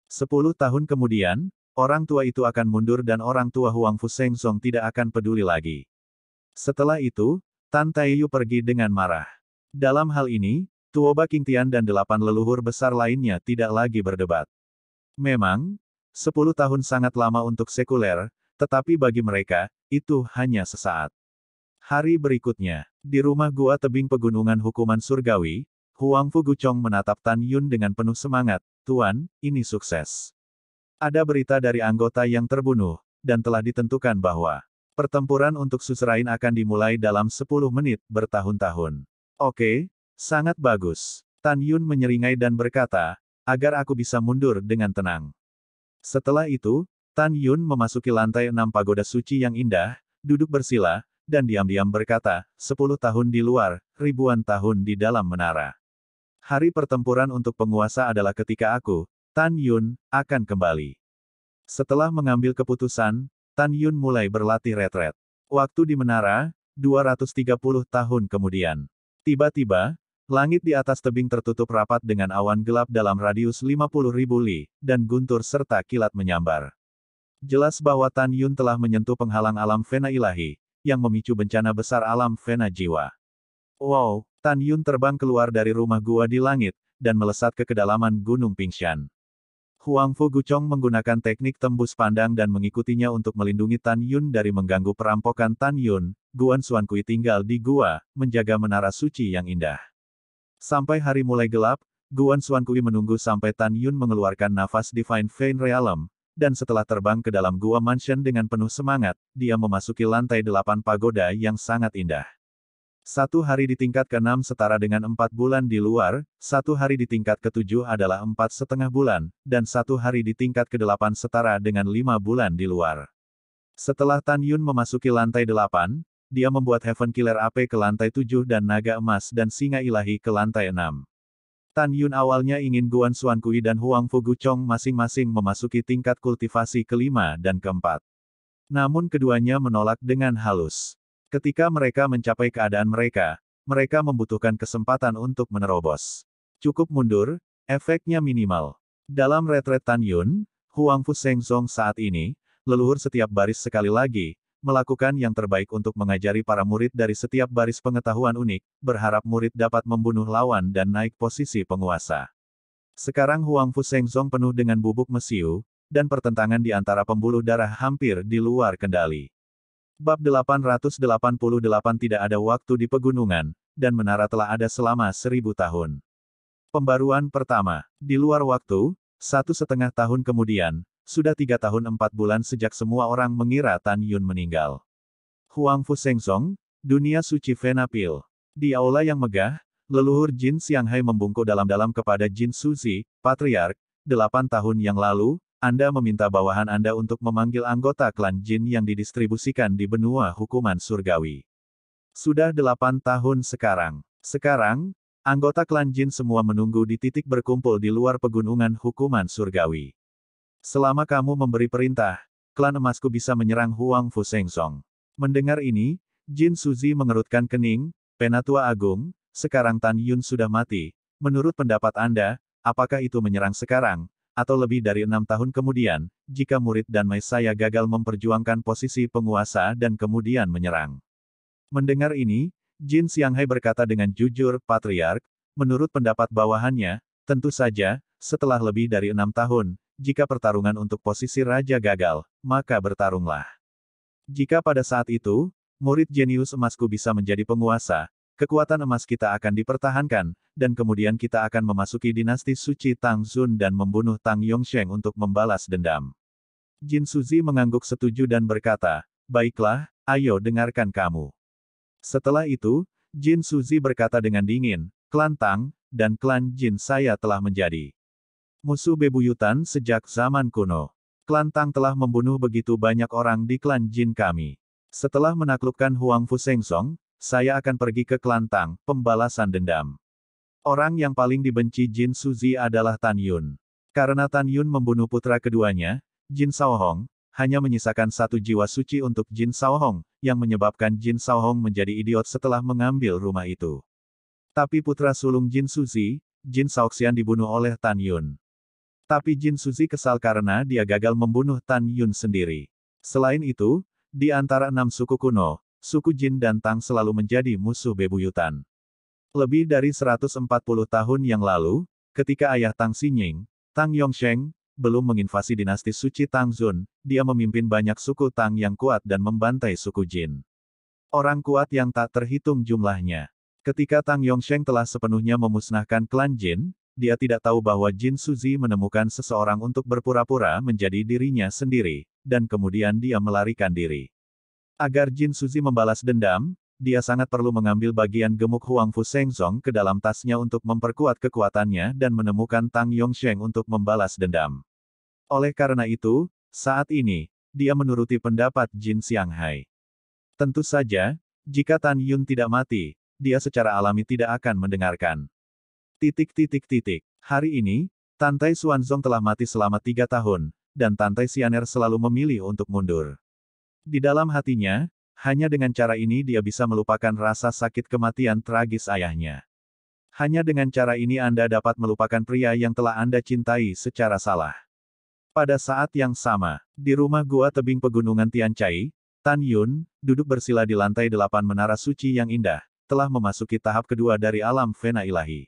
10 tahun kemudian, orang tua itu akan mundur dan orang tua Huang Fu Song tidak akan peduli lagi. Setelah itu, Tan Yu pergi dengan marah. Dalam hal ini, Tuoba Kingtian dan delapan leluhur besar lainnya tidak lagi berdebat. Memang, sepuluh tahun sangat lama untuk sekuler, tetapi bagi mereka, itu hanya sesaat. Hari berikutnya, di rumah gua tebing pegunungan hukuman surgawi, Huang Fu Guchong menatap Tan Yun dengan penuh semangat, Tuan, ini sukses. Ada berita dari anggota yang terbunuh, dan telah ditentukan bahwa pertempuran untuk Susrain akan dimulai dalam 10 menit bertahun-tahun. Oke, Sangat bagus. Tan Yun menyeringai dan berkata, agar aku bisa mundur dengan tenang. Setelah itu, Tan Yun memasuki lantai enam pagoda suci yang indah, duduk bersila, dan diam-diam berkata, sepuluh tahun di luar, ribuan tahun di dalam menara. Hari pertempuran untuk penguasa adalah ketika aku, Tan Yun, akan kembali. Setelah mengambil keputusan, Tan Yun mulai berlatih retret. Waktu di menara, 230 tahun kemudian. Tiba-tiba, Langit di atas tebing tertutup rapat dengan awan gelap dalam radius 50 ribu li, dan guntur serta kilat menyambar. Jelas bahwa Tan Yun telah menyentuh penghalang alam Vena Ilahi, yang memicu bencana besar alam Vena Jiwa. Wow, Tan Yun terbang keluar dari rumah gua di langit, dan melesat ke kedalaman Gunung Pingshan. Huang Fu Guchong menggunakan teknik tembus pandang dan mengikutinya untuk melindungi Tan Yun dari mengganggu perampokan Tan Yun, Guan Xuanqui tinggal di gua, menjaga menara suci yang indah. Sampai hari mulai gelap, Guan Kui menunggu sampai Tan Yun mengeluarkan nafas Divine Vein Realm, dan setelah terbang ke dalam gua mansion dengan penuh semangat, dia memasuki lantai delapan pagoda yang sangat indah. Satu hari di tingkat ke-6 setara dengan empat bulan di luar, satu hari di tingkat ke-7 adalah empat setengah bulan, dan satu hari di tingkat ke-8 setara dengan lima bulan di luar. Setelah Tan Yun memasuki lantai delapan, dia membuat Heaven Killer AP ke lantai 7 dan Naga Emas dan Singa Ilahi ke lantai 6. Tan Yun awalnya ingin Guan Xuan Kui dan Huang Gu Chong masing-masing memasuki tingkat kultivasi kelima dan keempat. Namun keduanya menolak dengan halus. Ketika mereka mencapai keadaan mereka, mereka membutuhkan kesempatan untuk menerobos. Cukup mundur, efeknya minimal. Dalam retret Tan Yun, Huang Fu Seng Song saat ini, leluhur setiap baris sekali lagi, melakukan yang terbaik untuk mengajari para murid dari setiap baris pengetahuan unik, berharap murid dapat membunuh lawan dan naik posisi penguasa. Sekarang Huang Fu Zong penuh dengan bubuk mesiu, dan pertentangan di antara pembuluh darah hampir di luar kendali. Bab 888 tidak ada waktu di pegunungan, dan menara telah ada selama seribu tahun. Pembaruan pertama, di luar waktu, satu setengah tahun kemudian, sudah tiga tahun empat bulan sejak semua orang mengira Tan Yun meninggal. Huang Fu Song, Dunia Suci fenapil, Di aula yang megah, leluhur Jin Xianghai membungkuk dalam-dalam kepada Jin Suzi, Patriark, delapan tahun yang lalu, Anda meminta bawahan Anda untuk memanggil anggota klan Jin yang didistribusikan di benua hukuman surgawi. Sudah delapan tahun sekarang. Sekarang, anggota klan Jin semua menunggu di titik berkumpul di luar pegunungan hukuman surgawi. Selama kamu memberi perintah, klan emasku bisa menyerang Huang Fu Seng Song. Mendengar ini, Jin Suzi mengerutkan kening, Penatua Agung, sekarang Tan Yun sudah mati. Menurut pendapat Anda, apakah itu menyerang sekarang, atau lebih dari enam tahun kemudian, jika murid dan Mai saya gagal memperjuangkan posisi penguasa dan kemudian menyerang? Mendengar ini, Jin Xianghai berkata dengan jujur, Patriark, menurut pendapat bawahannya, tentu saja, setelah lebih dari enam tahun, jika pertarungan untuk posisi raja gagal, maka bertarunglah. Jika pada saat itu, murid jenius emasku bisa menjadi penguasa, kekuatan emas kita akan dipertahankan, dan kemudian kita akan memasuki dinasti suci Tang Zun dan membunuh Tang Yongsheng untuk membalas dendam. Jin Suzi mengangguk setuju dan berkata, Baiklah, ayo dengarkan kamu. Setelah itu, Jin Suzi berkata dengan dingin, Klan Tang, dan klan Jin saya telah menjadi Musuh bebuyutan sejak zaman kuno. Klan Tang telah membunuh begitu banyak orang di klan Jin kami. Setelah menaklukkan Huang Fu Seng Song, saya akan pergi ke klan Tang, pembalasan dendam. Orang yang paling dibenci Jin Suzi adalah Tan Yun. Karena Tan Yun membunuh putra keduanya, Jin Sao Hong, hanya menyisakan satu jiwa suci untuk Jin Sao Hong, yang menyebabkan Jin Sao Hong menjadi idiot setelah mengambil rumah itu. Tapi putra sulung Jin Suzi, Jin Sao Xian dibunuh oleh Tan Yun. Tapi Jin Suzi kesal karena dia gagal membunuh Tan Yun sendiri. Selain itu, di antara enam suku kuno, suku Jin dan Tang selalu menjadi musuh bebuyutan. Lebih dari 140 tahun yang lalu, ketika ayah Tang Xinying, Tang Yongsheng, belum menginvasi dinasti suci Tang Zun, dia memimpin banyak suku Tang yang kuat dan membantai suku Jin. Orang kuat yang tak terhitung jumlahnya. Ketika Tang Yongsheng telah sepenuhnya memusnahkan klan Jin, dia tidak tahu bahwa Jin Suzi menemukan seseorang untuk berpura-pura menjadi dirinya sendiri, dan kemudian dia melarikan diri. Agar Jin Suzi membalas dendam, dia sangat perlu mengambil bagian gemuk Huang Fu Song ke dalam tasnya untuk memperkuat kekuatannya dan menemukan Tang Yong Yongsheng untuk membalas dendam. Oleh karena itu, saat ini, dia menuruti pendapat Jin Xianghai. Tentu saja, jika Tan Yun tidak mati, dia secara alami tidak akan mendengarkan. Titik titik titik. Hari ini, Tantai Xuanzong telah mati selama tiga tahun, dan Tantai xianer selalu memilih untuk mundur. Di dalam hatinya, hanya dengan cara ini dia bisa melupakan rasa sakit kematian tragis ayahnya. Hanya dengan cara ini Anda dapat melupakan pria yang telah Anda cintai secara salah. Pada saat yang sama, di rumah gua tebing pegunungan Tiancai, Tan Yun, duduk bersila di lantai delapan menara suci yang indah, telah memasuki tahap kedua dari alam Vena Ilahi.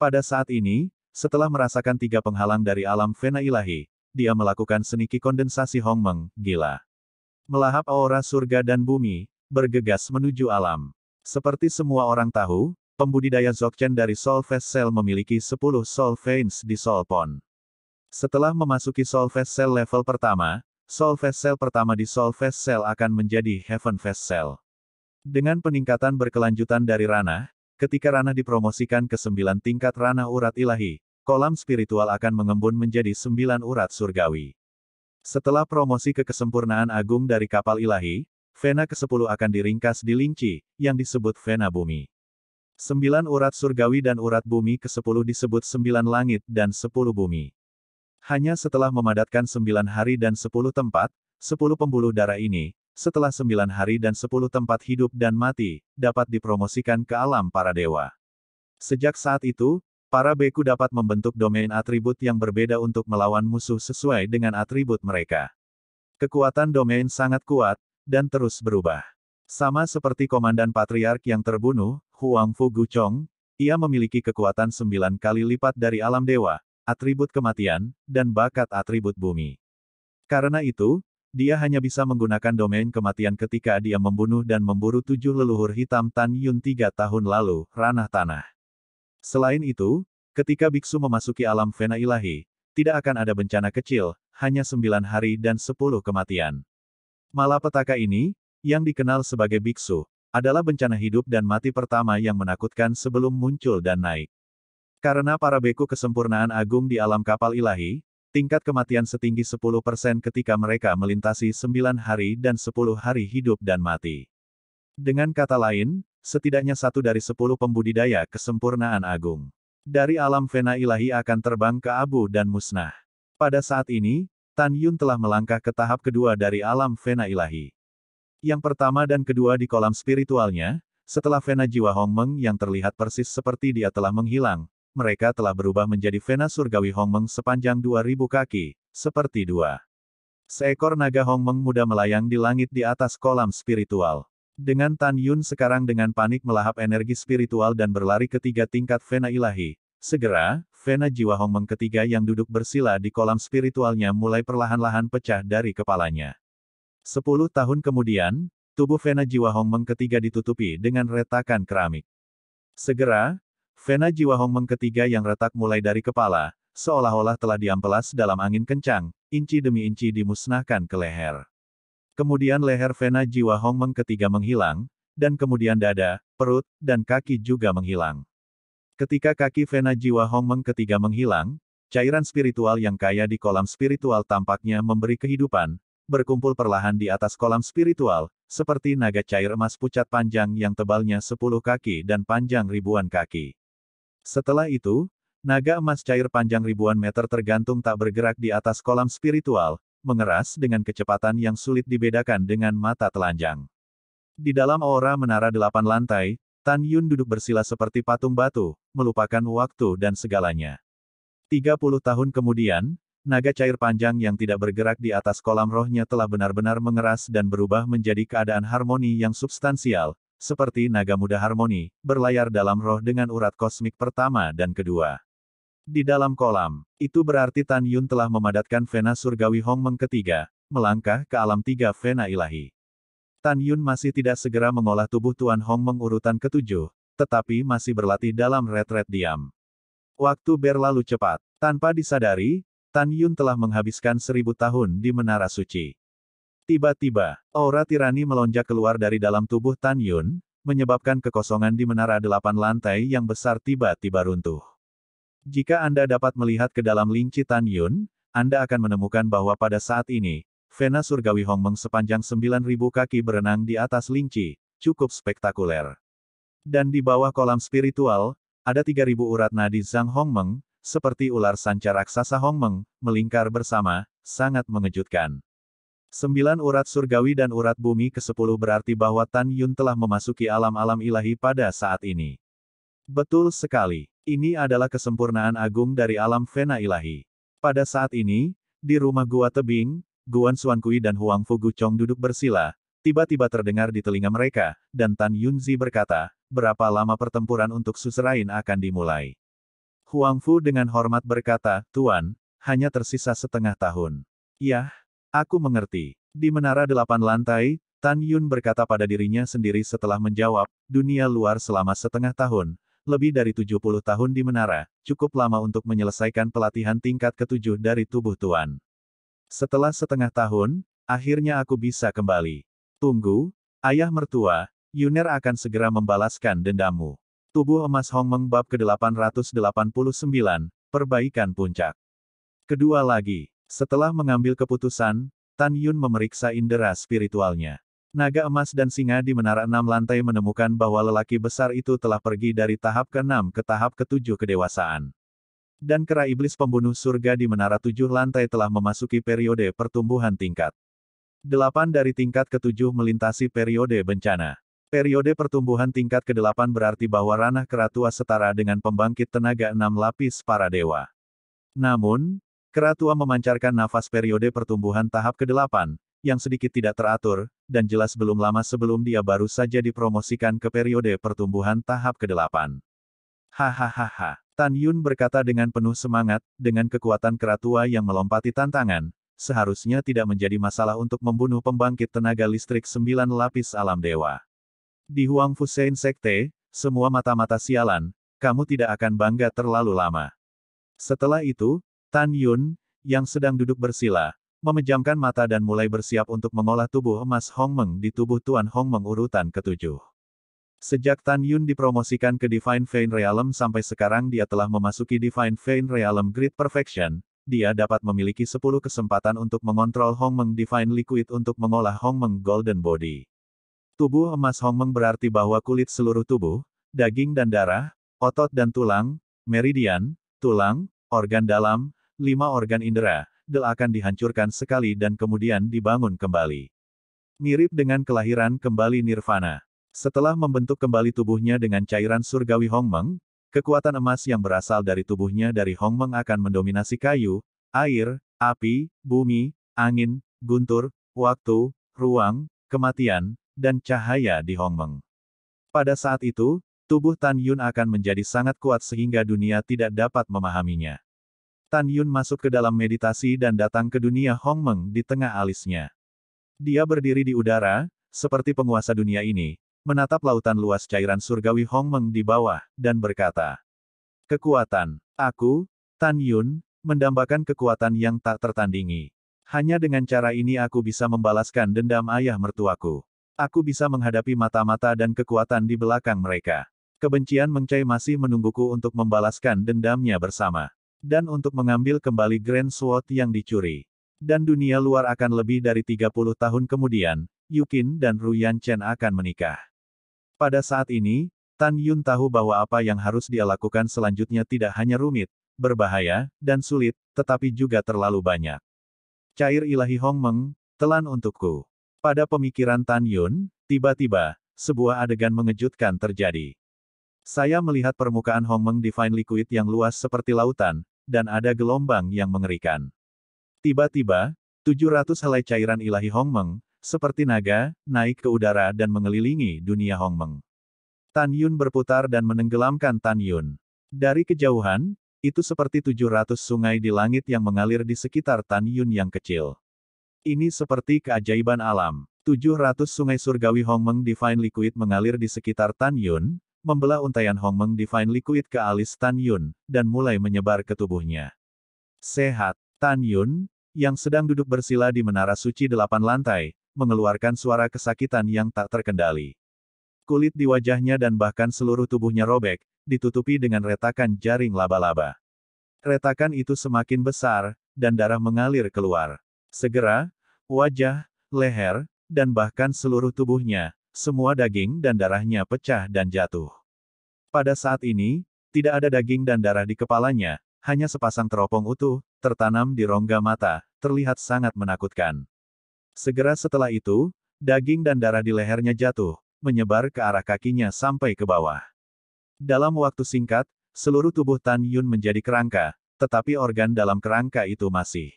Pada saat ini, setelah merasakan tiga penghalang dari alam Vena Ilahi, dia melakukan seniki kondensasi Hong Meng, gila. Melahap aura surga dan bumi, bergegas menuju alam. Seperti semua orang tahu, pembudidaya Zokchen dari Solfest Cell memiliki 10 Soul Veins di Soul Pond. Setelah memasuki Solfest Cell level pertama, Solfest Cell pertama di Solfest Cell akan menjadi Heaven Fest Cell. Dengan peningkatan berkelanjutan dari ranah, Ketika ranah dipromosikan ke sembilan tingkat ranah urat ilahi, kolam spiritual akan mengembun menjadi sembilan urat surgawi. Setelah promosi ke kesempurnaan agung dari kapal ilahi, Vena ke-10 akan diringkas di linci, yang disebut Vena Bumi. Sembilan urat surgawi dan urat bumi ke-10 disebut sembilan langit dan sepuluh bumi. Hanya setelah memadatkan sembilan hari dan sepuluh tempat, sepuluh pembuluh darah ini, setelah sembilan hari dan sepuluh tempat hidup dan mati, dapat dipromosikan ke alam para dewa. Sejak saat itu, para beku dapat membentuk domain atribut yang berbeda untuk melawan musuh sesuai dengan atribut mereka. Kekuatan domain sangat kuat, dan terus berubah. Sama seperti Komandan Patriark yang terbunuh, Huang Fu Guchong, ia memiliki kekuatan sembilan kali lipat dari alam dewa, atribut kematian, dan bakat atribut bumi. Karena itu, dia hanya bisa menggunakan domain kematian ketika dia membunuh dan memburu tujuh leluhur hitam Tan Yun tiga tahun lalu, ranah tanah. Selain itu, ketika biksu memasuki alam Vena ilahi, tidak akan ada bencana kecil, hanya sembilan hari dan sepuluh kematian. Malapetaka ini, yang dikenal sebagai biksu, adalah bencana hidup dan mati pertama yang menakutkan sebelum muncul dan naik. Karena para beku kesempurnaan agung di alam kapal ilahi, Tingkat kematian setinggi 10% ketika mereka melintasi 9 hari dan 10 hari hidup dan mati. Dengan kata lain, setidaknya satu dari 10 pembudidaya kesempurnaan agung dari alam Vena ilahi akan terbang ke abu dan musnah. Pada saat ini, Tan Yun telah melangkah ke tahap kedua dari alam Vena ilahi. Yang pertama dan kedua di kolam spiritualnya, setelah Vena jiwa Hong Meng yang terlihat persis seperti dia telah menghilang, mereka telah berubah menjadi vena surgawi Hongmeng sepanjang 2000 kaki, seperti dua. Seekor naga Hongmeng muda melayang di langit di atas kolam spiritual. Dengan Tan Yun sekarang dengan panik melahap energi spiritual dan berlari ke tiga tingkat vena ilahi. Segera, vena jiwa Hongmeng ketiga yang duduk bersila di kolam spiritualnya mulai perlahan-lahan pecah dari kepalanya. Sepuluh tahun kemudian, tubuh vena jiwa Hongmeng ketiga ditutupi dengan retakan keramik. Segera, Vena jiwa Meng ketiga yang retak mulai dari kepala, seolah-olah telah diampelas dalam angin kencang, inci demi inci dimusnahkan ke leher. Kemudian leher Vena jiwa Meng ketiga menghilang, dan kemudian dada, perut, dan kaki juga menghilang. Ketika kaki Vena jiwa Meng ketiga menghilang, cairan spiritual yang kaya di kolam spiritual tampaknya memberi kehidupan, berkumpul perlahan di atas kolam spiritual, seperti naga cair emas pucat panjang yang tebalnya 10 kaki dan panjang ribuan kaki. Setelah itu, naga emas cair panjang ribuan meter tergantung tak bergerak di atas kolam spiritual, mengeras dengan kecepatan yang sulit dibedakan dengan mata telanjang. Di dalam aura menara delapan lantai, Tan Yun duduk bersila seperti patung batu, melupakan waktu dan segalanya. 30 tahun kemudian, naga cair panjang yang tidak bergerak di atas kolam rohnya telah benar-benar mengeras dan berubah menjadi keadaan harmoni yang substansial, seperti naga muda harmoni, berlayar dalam roh dengan urat kosmik pertama dan kedua. Di dalam kolam, itu berarti Tan Yun telah memadatkan Vena Surgawi Hong Meng ketiga, melangkah ke alam tiga Vena Ilahi. Tan Yun masih tidak segera mengolah tubuh Tuan Hong Meng urutan ketujuh, tetapi masih berlatih dalam retret diam. Waktu berlalu cepat, tanpa disadari, Tan Yun telah menghabiskan seribu tahun di Menara Suci. Tiba-tiba, aura tirani melonjak keluar dari dalam tubuh Tan Yun, menyebabkan kekosongan di menara delapan lantai yang besar tiba-tiba runtuh. Jika Anda dapat melihat ke dalam lingci Tan Yun, Anda akan menemukan bahwa pada saat ini, Vena Surgawi Hong Meng sepanjang 9.000 kaki berenang di atas lingci, cukup spektakuler. Dan di bawah kolam spiritual, ada 3.000 urat nadi Zhang Hong Meng seperti ular sanca raksasa Hong Meng melingkar bersama, sangat mengejutkan. Sembilan urat surgawi dan urat bumi ke-10 berarti bahwa Tan Yun telah memasuki alam-alam ilahi pada saat ini. Betul sekali. Ini adalah kesempurnaan agung dari alam Vena ilahi. Pada saat ini, di rumah Gua Tebing, Guan Suankui dan Huang Fu Guchong duduk bersila, tiba-tiba terdengar di telinga mereka, dan Tan Yunzi berkata, berapa lama pertempuran untuk suserain akan dimulai. Huang Fu dengan hormat berkata, Tuan, hanya tersisa setengah tahun. Yah, Aku mengerti. Di menara delapan lantai, Tan Yun berkata pada dirinya sendiri setelah menjawab, dunia luar selama setengah tahun, lebih dari 70 tahun di menara, cukup lama untuk menyelesaikan pelatihan tingkat ketujuh dari tubuh Tuan. Setelah setengah tahun, akhirnya aku bisa kembali. Tunggu, ayah mertua, Yuner akan segera membalaskan dendammu. Tubuh emas Meng bab ke-889, perbaikan puncak. Kedua lagi, setelah mengambil keputusan, Tan Yun memeriksa indera spiritualnya. Naga emas dan singa di menara enam lantai menemukan bahwa lelaki besar itu telah pergi dari tahap ke-6 ke tahap ke-7 kedewasaan. Dan kera iblis pembunuh surga di menara tujuh lantai telah memasuki periode pertumbuhan tingkat. Delapan dari tingkat ketujuh melintasi periode bencana. Periode pertumbuhan tingkat ke-8 berarti bahwa ranah keratua setara dengan pembangkit tenaga enam lapis para dewa. Namun, Keratua memancarkan nafas periode pertumbuhan tahap ke-8, yang sedikit tidak teratur, dan jelas belum lama sebelum dia baru saja dipromosikan ke periode pertumbuhan tahap ke-8. Hahaha, Tan Yun berkata dengan penuh semangat, dengan kekuatan keratua yang melompati tantangan, seharusnya tidak menjadi masalah untuk membunuh pembangkit tenaga listrik sembilan lapis alam dewa. Di Huang Fusein Sekte, semua mata-mata sialan, kamu tidak akan bangga terlalu lama. Setelah itu, Tan Yun, yang sedang duduk bersila, memejamkan mata dan mulai bersiap untuk mengolah tubuh emas Hong Meng di tubuh Tuan Hong Meng urutan ketujuh. Sejak Tan Yun dipromosikan ke Divine Vein Realm sampai sekarang dia telah memasuki Divine Vein Realm Great Perfection, dia dapat memiliki 10 kesempatan untuk mengontrol Hong Meng Divine Liquid untuk mengolah Hong Meng Golden Body. Tubuh emas Hong Meng berarti bahwa kulit seluruh tubuh, daging dan darah, otot dan tulang, meridian, tulang, organ dalam, lima organ indera, del akan dihancurkan sekali dan kemudian dibangun kembali. Mirip dengan kelahiran kembali Nirvana. Setelah membentuk kembali tubuhnya dengan cairan surgawi Hongmeng, kekuatan emas yang berasal dari tubuhnya dari Hongmeng akan mendominasi kayu, air, api, bumi, angin, guntur, waktu, ruang, kematian, dan cahaya di Hongmeng. Pada saat itu, tubuh Tan Yun akan menjadi sangat kuat sehingga dunia tidak dapat memahaminya. Tan Yun masuk ke dalam meditasi dan datang ke dunia Hong Meng di tengah alisnya. Dia berdiri di udara, seperti penguasa dunia ini, menatap lautan luas cairan surgawi Hong Meng di bawah, dan berkata, Kekuatan, aku, Tan Yun, mendambakan kekuatan yang tak tertandingi. Hanya dengan cara ini aku bisa membalaskan dendam ayah mertuaku. Aku bisa menghadapi mata-mata dan kekuatan di belakang mereka. Kebencian mengcai masih menungguku untuk membalaskan dendamnya bersama. Dan untuk mengambil kembali Grand Sword yang dicuri. Dan dunia luar akan lebih dari 30 tahun kemudian, Yukin dan Ruyan Chen akan menikah. Pada saat ini, Tan Yun tahu bahwa apa yang harus dia lakukan selanjutnya tidak hanya rumit, berbahaya, dan sulit, tetapi juga terlalu banyak. Cair ilahi Hong Meng, telan untukku. Pada pemikiran Tan Yun, tiba-tiba, sebuah adegan mengejutkan terjadi. Saya melihat permukaan Hong Meng Divine Liquid yang luas seperti lautan, dan ada gelombang yang mengerikan. Tiba-tiba, 700 helai cairan ilahi Hongmeng, seperti naga, naik ke udara dan mengelilingi dunia Hongmeng. Tan Yun berputar dan menenggelamkan Tan Yun. Dari kejauhan, itu seperti 700 sungai di langit yang mengalir di sekitar Tan Yun yang kecil. Ini seperti keajaiban alam. 700 sungai surgawi Hongmeng Divine Liquid mengalir di sekitar Tan Yun, membelah untaian Meng Divine Liquid ke alis Tan Yun, dan mulai menyebar ke tubuhnya. Sehat, Tan Yun, yang sedang duduk bersila di menara suci delapan lantai, mengeluarkan suara kesakitan yang tak terkendali. Kulit di wajahnya dan bahkan seluruh tubuhnya robek, ditutupi dengan retakan jaring laba-laba. Retakan itu semakin besar, dan darah mengalir keluar. Segera, wajah, leher, dan bahkan seluruh tubuhnya, semua daging dan darahnya pecah dan jatuh. Pada saat ini, tidak ada daging dan darah di kepalanya, hanya sepasang teropong utuh, tertanam di rongga mata, terlihat sangat menakutkan. Segera setelah itu, daging dan darah di lehernya jatuh, menyebar ke arah kakinya sampai ke bawah. Dalam waktu singkat, seluruh tubuh Tan Yun menjadi kerangka, tetapi organ dalam kerangka itu masih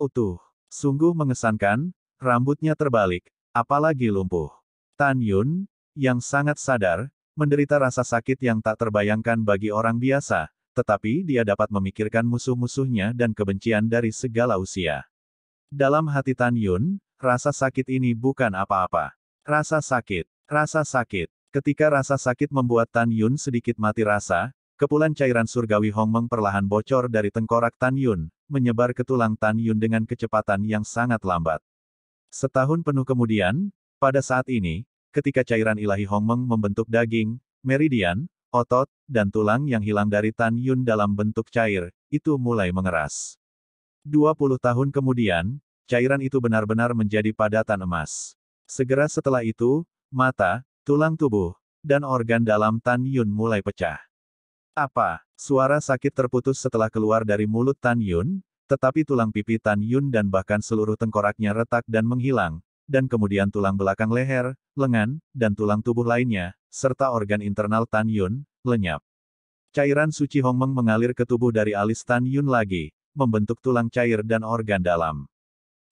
utuh. Sungguh mengesankan, rambutnya terbalik, apalagi lumpuh. Tan Yun, yang sangat sadar, menderita rasa sakit yang tak terbayangkan bagi orang biasa, tetapi dia dapat memikirkan musuh-musuhnya dan kebencian dari segala usia. Dalam hati Tan Yun, rasa sakit ini bukan apa-apa. Rasa sakit, rasa sakit. Ketika rasa sakit membuat Tan Yun sedikit mati rasa, kepulan cairan surgawi Meng perlahan bocor dari tengkorak Tan Yun, menyebar ke tulang Tan Yun dengan kecepatan yang sangat lambat. Setahun penuh kemudian, pada saat ini, ketika cairan ilahi Hong Meng membentuk daging, meridian, otot, dan tulang yang hilang dari Tan Yun dalam bentuk cair, itu mulai mengeras. 20 tahun kemudian, cairan itu benar-benar menjadi padatan emas. Segera setelah itu, mata, tulang tubuh, dan organ dalam Tan Yun mulai pecah. Apa? Suara sakit terputus setelah keluar dari mulut Tan Yun, tetapi tulang pipi Tan Yun dan bahkan seluruh tengkoraknya retak dan menghilang, dan kemudian tulang belakang leher, lengan, dan tulang tubuh lainnya, serta organ internal Tan Yun, lenyap. Cairan suci Hongmeng mengalir ke tubuh dari alis Tan Yun lagi, membentuk tulang cair dan organ dalam.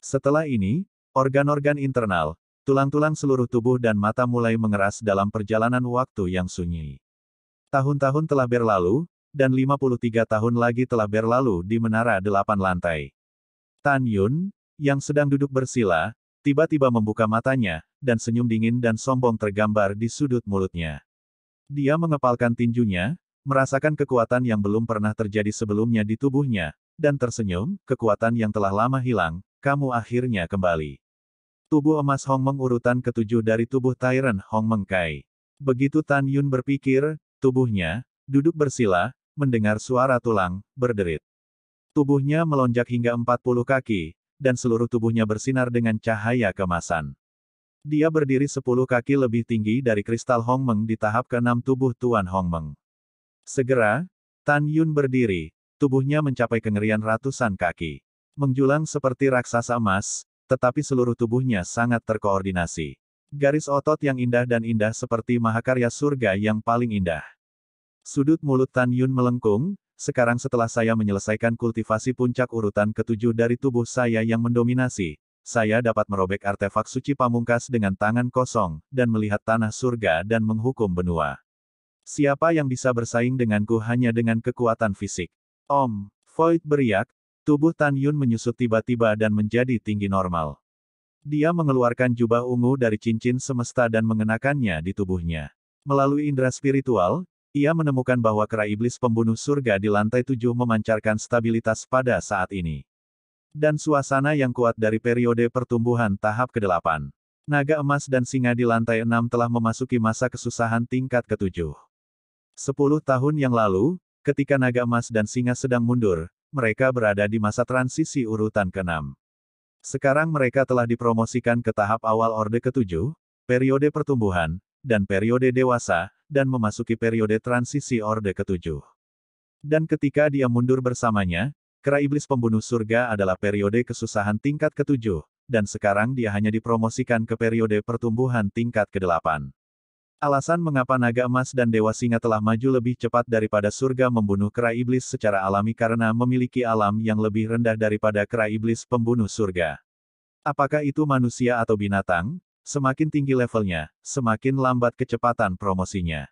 Setelah ini, organ-organ internal, tulang-tulang seluruh tubuh dan mata mulai mengeras dalam perjalanan waktu yang sunyi. Tahun-tahun telah berlalu, dan 53 tahun lagi telah berlalu di menara delapan lantai. Tan Yun, yang sedang duduk bersila, tiba-tiba membuka matanya, dan senyum dingin dan sombong tergambar di sudut mulutnya. Dia mengepalkan tinjunya, merasakan kekuatan yang belum pernah terjadi sebelumnya di tubuhnya, dan tersenyum, kekuatan yang telah lama hilang, kamu akhirnya kembali. Tubuh emas Meng urutan ketujuh dari tubuh Hong Meng Kai. Begitu Tan Yun berpikir, tubuhnya, duduk bersila, mendengar suara tulang, berderit. Tubuhnya melonjak hingga 40 kaki, dan seluruh tubuhnya bersinar dengan cahaya kemasan. Dia berdiri sepuluh kaki lebih tinggi dari kristal Hong Meng di tahap keenam tubuh Tuan Hong Meng. Segera, Tan Yun berdiri, tubuhnya mencapai kengerian ratusan kaki. Menjulang seperti raksasa emas, tetapi seluruh tubuhnya sangat terkoordinasi. Garis otot yang indah dan indah seperti mahakarya surga yang paling indah. Sudut mulut Tan Yun melengkung, sekarang setelah saya menyelesaikan kultivasi puncak urutan ketujuh dari tubuh saya yang mendominasi, saya dapat merobek artefak suci pamungkas dengan tangan kosong, dan melihat tanah surga dan menghukum benua. Siapa yang bisa bersaing denganku hanya dengan kekuatan fisik? Om, Void beriak, tubuh Tan Yun menyusut tiba-tiba dan menjadi tinggi normal. Dia mengeluarkan jubah ungu dari cincin semesta dan mengenakannya di tubuhnya. Melalui indera spiritual, ia menemukan bahwa kera iblis pembunuh surga di lantai tujuh memancarkan stabilitas pada saat ini. Dan suasana yang kuat dari periode pertumbuhan tahap ke-8. Naga emas dan singa di lantai enam telah memasuki masa kesusahan tingkat ketujuh. Sepuluh tahun yang lalu, ketika naga emas dan singa sedang mundur, mereka berada di masa transisi urutan keenam. Sekarang mereka telah dipromosikan ke tahap awal orde ketujuh, periode pertumbuhan, dan periode dewasa, dan memasuki periode transisi Orde Ketujuh. Dan ketika dia mundur bersamanya, Kera Iblis Pembunuh Surga adalah periode kesusahan tingkat ketujuh, dan sekarang dia hanya dipromosikan ke periode pertumbuhan tingkat kedelapan. Alasan mengapa naga emas dan dewa singa telah maju lebih cepat daripada surga membunuh kera iblis secara alami karena memiliki alam yang lebih rendah daripada kera iblis pembunuh surga. Apakah itu manusia atau binatang? Semakin tinggi levelnya, semakin lambat kecepatan promosinya.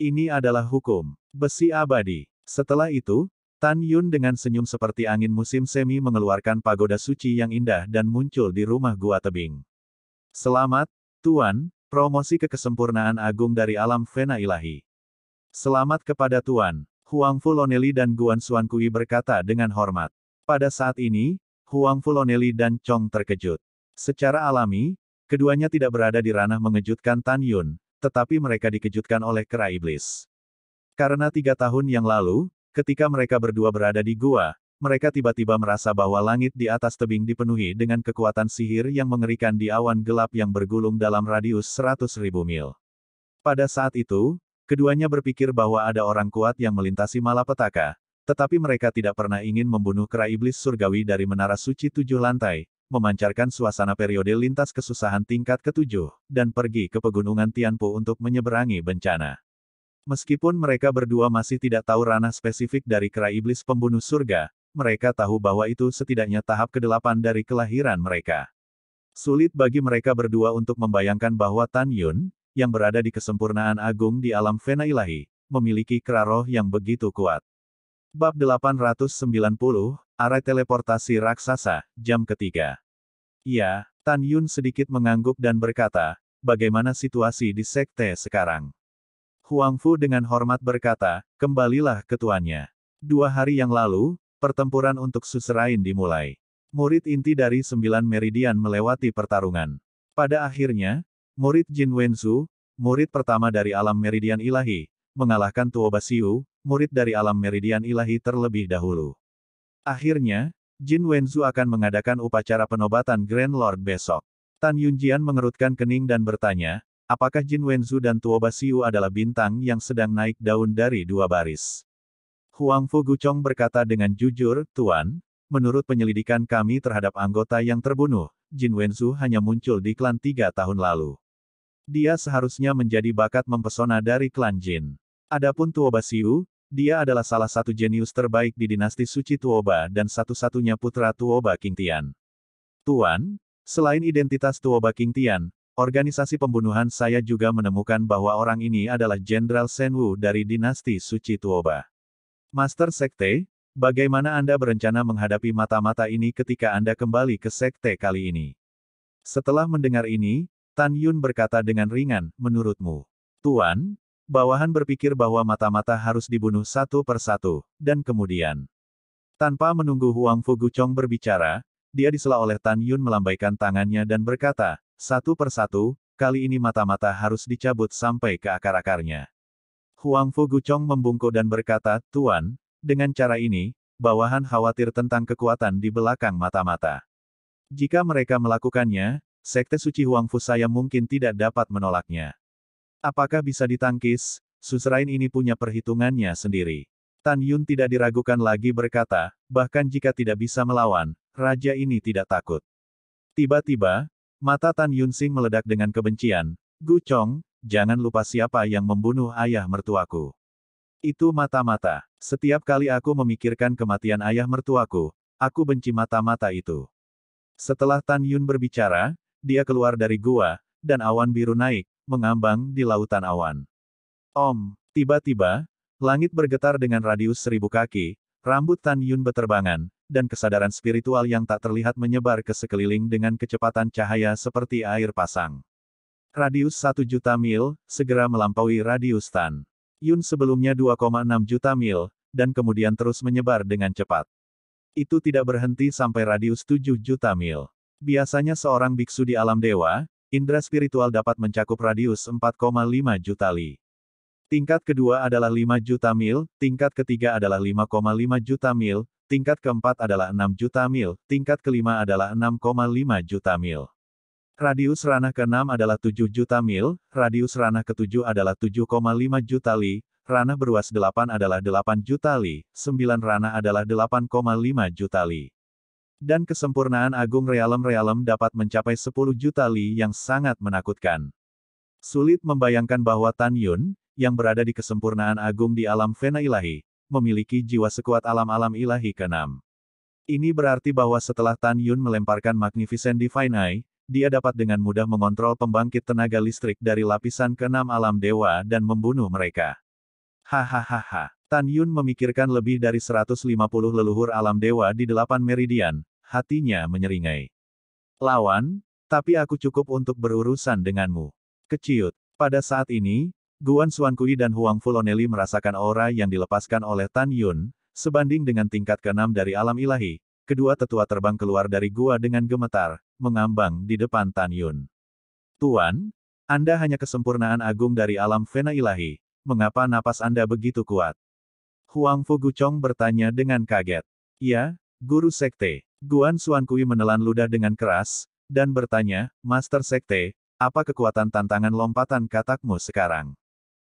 Ini adalah hukum. Besi abadi. Setelah itu, Tan Yun dengan senyum seperti angin musim semi mengeluarkan pagoda suci yang indah dan muncul di rumah gua tebing. Selamat, Tuan, promosi kekesempurnaan agung dari alam Vena Ilahi. Selamat kepada Tuan, Huang Fuloneli dan Guan Suan Kui berkata dengan hormat. Pada saat ini, Huang Fuloneli dan Chong terkejut. Secara alami, Keduanya tidak berada di ranah mengejutkan Tan Yun, tetapi mereka dikejutkan oleh kera iblis. Karena tiga tahun yang lalu, ketika mereka berdua berada di gua, mereka tiba-tiba merasa bahwa langit di atas tebing dipenuhi dengan kekuatan sihir yang mengerikan di awan gelap yang bergulung dalam radius 100 ribu mil. Pada saat itu, keduanya berpikir bahwa ada orang kuat yang melintasi malapetaka, tetapi mereka tidak pernah ingin membunuh kera iblis surgawi dari menara suci tujuh lantai, memancarkan suasana periode lintas kesusahan tingkat ketujuh, dan pergi ke pegunungan Tianpu untuk menyeberangi bencana. Meskipun mereka berdua masih tidak tahu ranah spesifik dari kera iblis pembunuh surga, mereka tahu bahwa itu setidaknya tahap kedelapan dari kelahiran mereka. Sulit bagi mereka berdua untuk membayangkan bahwa Tan Yun, yang berada di kesempurnaan agung di alam fena ilahi, memiliki kera roh yang begitu kuat. Bab 890, Arai Teleportasi Raksasa, Jam Ketiga Iya, Tan Yun sedikit mengangguk dan berkata, bagaimana situasi di sekte sekarang? Huang Fu dengan hormat berkata, kembalilah ketuanya. Dua hari yang lalu, pertempuran untuk suserain dimulai. Murid inti dari sembilan meridian melewati pertarungan. Pada akhirnya, murid Jin Wenzu, murid pertama dari alam meridian ilahi, mengalahkan Tuoba Basiu, murid dari alam meridian ilahi terlebih dahulu. Akhirnya, Jin Wenzu akan mengadakan upacara penobatan Grand Lord besok. Tan Yunjian mengerutkan kening dan bertanya, apakah Jin Wenzu dan Tuoba Siu adalah bintang yang sedang naik daun dari dua baris? Huang Fu Guchong berkata dengan jujur, Tuan, menurut penyelidikan kami terhadap anggota yang terbunuh, Jin Wenzu hanya muncul di klan tiga tahun lalu. Dia seharusnya menjadi bakat mempesona dari klan Jin. Adapun Tuoba Siu, dia adalah salah satu jenius terbaik di dinasti suci Tuoba dan satu-satunya putra Tuoba King Tian. Tuan, selain identitas Tuoba King Tian, organisasi pembunuhan saya juga menemukan bahwa orang ini adalah Jenderal Senwu dari dinasti suci Tuoba. Master Sekte, bagaimana Anda berencana menghadapi mata-mata ini ketika Anda kembali ke Sekte kali ini? Setelah mendengar ini, Tan Yun berkata dengan ringan, menurutmu, Tuan, Bawahan berpikir bahwa mata-mata harus dibunuh satu per satu, dan kemudian. Tanpa menunggu Huang Fu Guchong berbicara, dia disela oleh Tan Yun melambaikan tangannya dan berkata, satu per satu, kali ini mata-mata harus dicabut sampai ke akar-akarnya. Huang Fu Guchong membungkuk dan berkata, Tuan, dengan cara ini, bawahan khawatir tentang kekuatan di belakang mata-mata. Jika mereka melakukannya, Sekte Suci Huang Fu saya mungkin tidak dapat menolaknya. Apakah bisa ditangkis? Suzerain ini punya perhitungannya sendiri. Tan Yun tidak diragukan lagi berkata, bahkan jika tidak bisa melawan, raja ini tidak takut. Tiba-tiba, mata Tan Yun Sing meledak dengan kebencian. Gu Chong, jangan lupa siapa yang membunuh ayah mertuaku. Itu mata-mata. Setiap kali aku memikirkan kematian ayah mertuaku, aku benci mata-mata itu. Setelah Tan Yun berbicara, dia keluar dari gua, dan awan biru naik, mengambang di lautan awan. Om, tiba-tiba, langit bergetar dengan radius seribu kaki, rambut Tan Yun beterbangan, dan kesadaran spiritual yang tak terlihat menyebar ke sekeliling dengan kecepatan cahaya seperti air pasang. Radius 1 juta mil, segera melampaui radius Tan. Yun sebelumnya 2,6 juta mil, dan kemudian terus menyebar dengan cepat. Itu tidak berhenti sampai radius 7 juta mil. Biasanya seorang biksu di alam dewa, Indra spiritual dapat mencakup radius 4,5 juta li. Tingkat kedua adalah 5 juta mil, tingkat ketiga adalah 5,5 juta mil, tingkat keempat adalah 6 juta mil, tingkat kelima adalah 6,5 juta mil. Radius ranah ke-6 adalah 7 juta mil, radius ranah ke-7 adalah 7,5 juta li, ranah beruas 8 adalah 8 juta li, 9 ranah adalah 8,5 juta li dan kesempurnaan agung realem-realem dapat mencapai 10 juta li yang sangat menakutkan. Sulit membayangkan bahwa Tan Yun, yang berada di kesempurnaan agung di alam Vena Ilahi, memiliki jiwa sekuat alam-alam ilahi ke-6. Ini berarti bahwa setelah Tan Yun melemparkan Magnificent Divine Eye, dia dapat dengan mudah mengontrol pembangkit tenaga listrik dari lapisan keenam alam dewa dan membunuh mereka. Hahaha. Tan Yun memikirkan lebih dari 150 leluhur alam dewa di delapan meridian, hatinya menyeringai. Lawan, tapi aku cukup untuk berurusan denganmu. Keciut. Pada saat ini, Guan Xuankui dan Huang Fuloneli merasakan aura yang dilepaskan oleh Tan Yun, sebanding dengan tingkat keenam dari alam ilahi, kedua tetua terbang keluar dari gua dengan gemetar, mengambang di depan Tan Yun. Tuan, Anda hanya kesempurnaan agung dari alam Vena ilahi, mengapa napas Anda begitu kuat? Huang Fu Guchong bertanya dengan kaget. Ya, Guru Sekte. Guan Suankui menelan ludah dengan keras, dan bertanya, Master Sekte, apa kekuatan tantangan lompatan katakmu sekarang?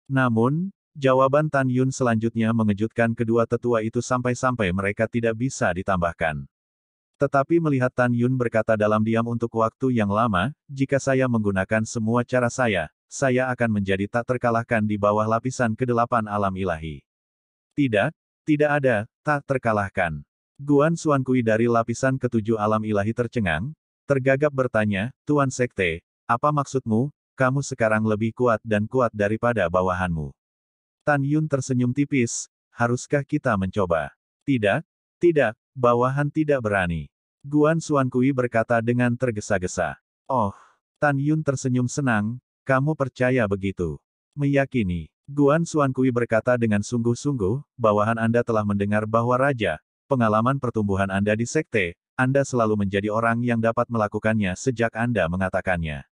Namun, jawaban Tan Yun selanjutnya mengejutkan kedua tetua itu sampai-sampai mereka tidak bisa ditambahkan. Tetapi melihat Tan Yun berkata dalam diam untuk waktu yang lama, jika saya menggunakan semua cara saya, saya akan menjadi tak terkalahkan di bawah lapisan kedelapan alam ilahi. Tidak, tidak ada, tak terkalahkan. Guan Suan Kui dari lapisan ketujuh alam ilahi tercengang, tergagap bertanya, Tuan Sekte, apa maksudmu, kamu sekarang lebih kuat dan kuat daripada bawahanmu? Tan Yun tersenyum tipis, haruskah kita mencoba? Tidak, tidak, bawahan tidak berani. Guan Suan Kui berkata dengan tergesa-gesa. Oh, Tan Yun tersenyum senang, kamu percaya begitu. Meyakini, Guan Suan Kui berkata dengan sungguh-sungguh, bawahan Anda telah mendengar bahwa Raja, pengalaman pertumbuhan Anda di sekte, Anda selalu menjadi orang yang dapat melakukannya sejak Anda mengatakannya.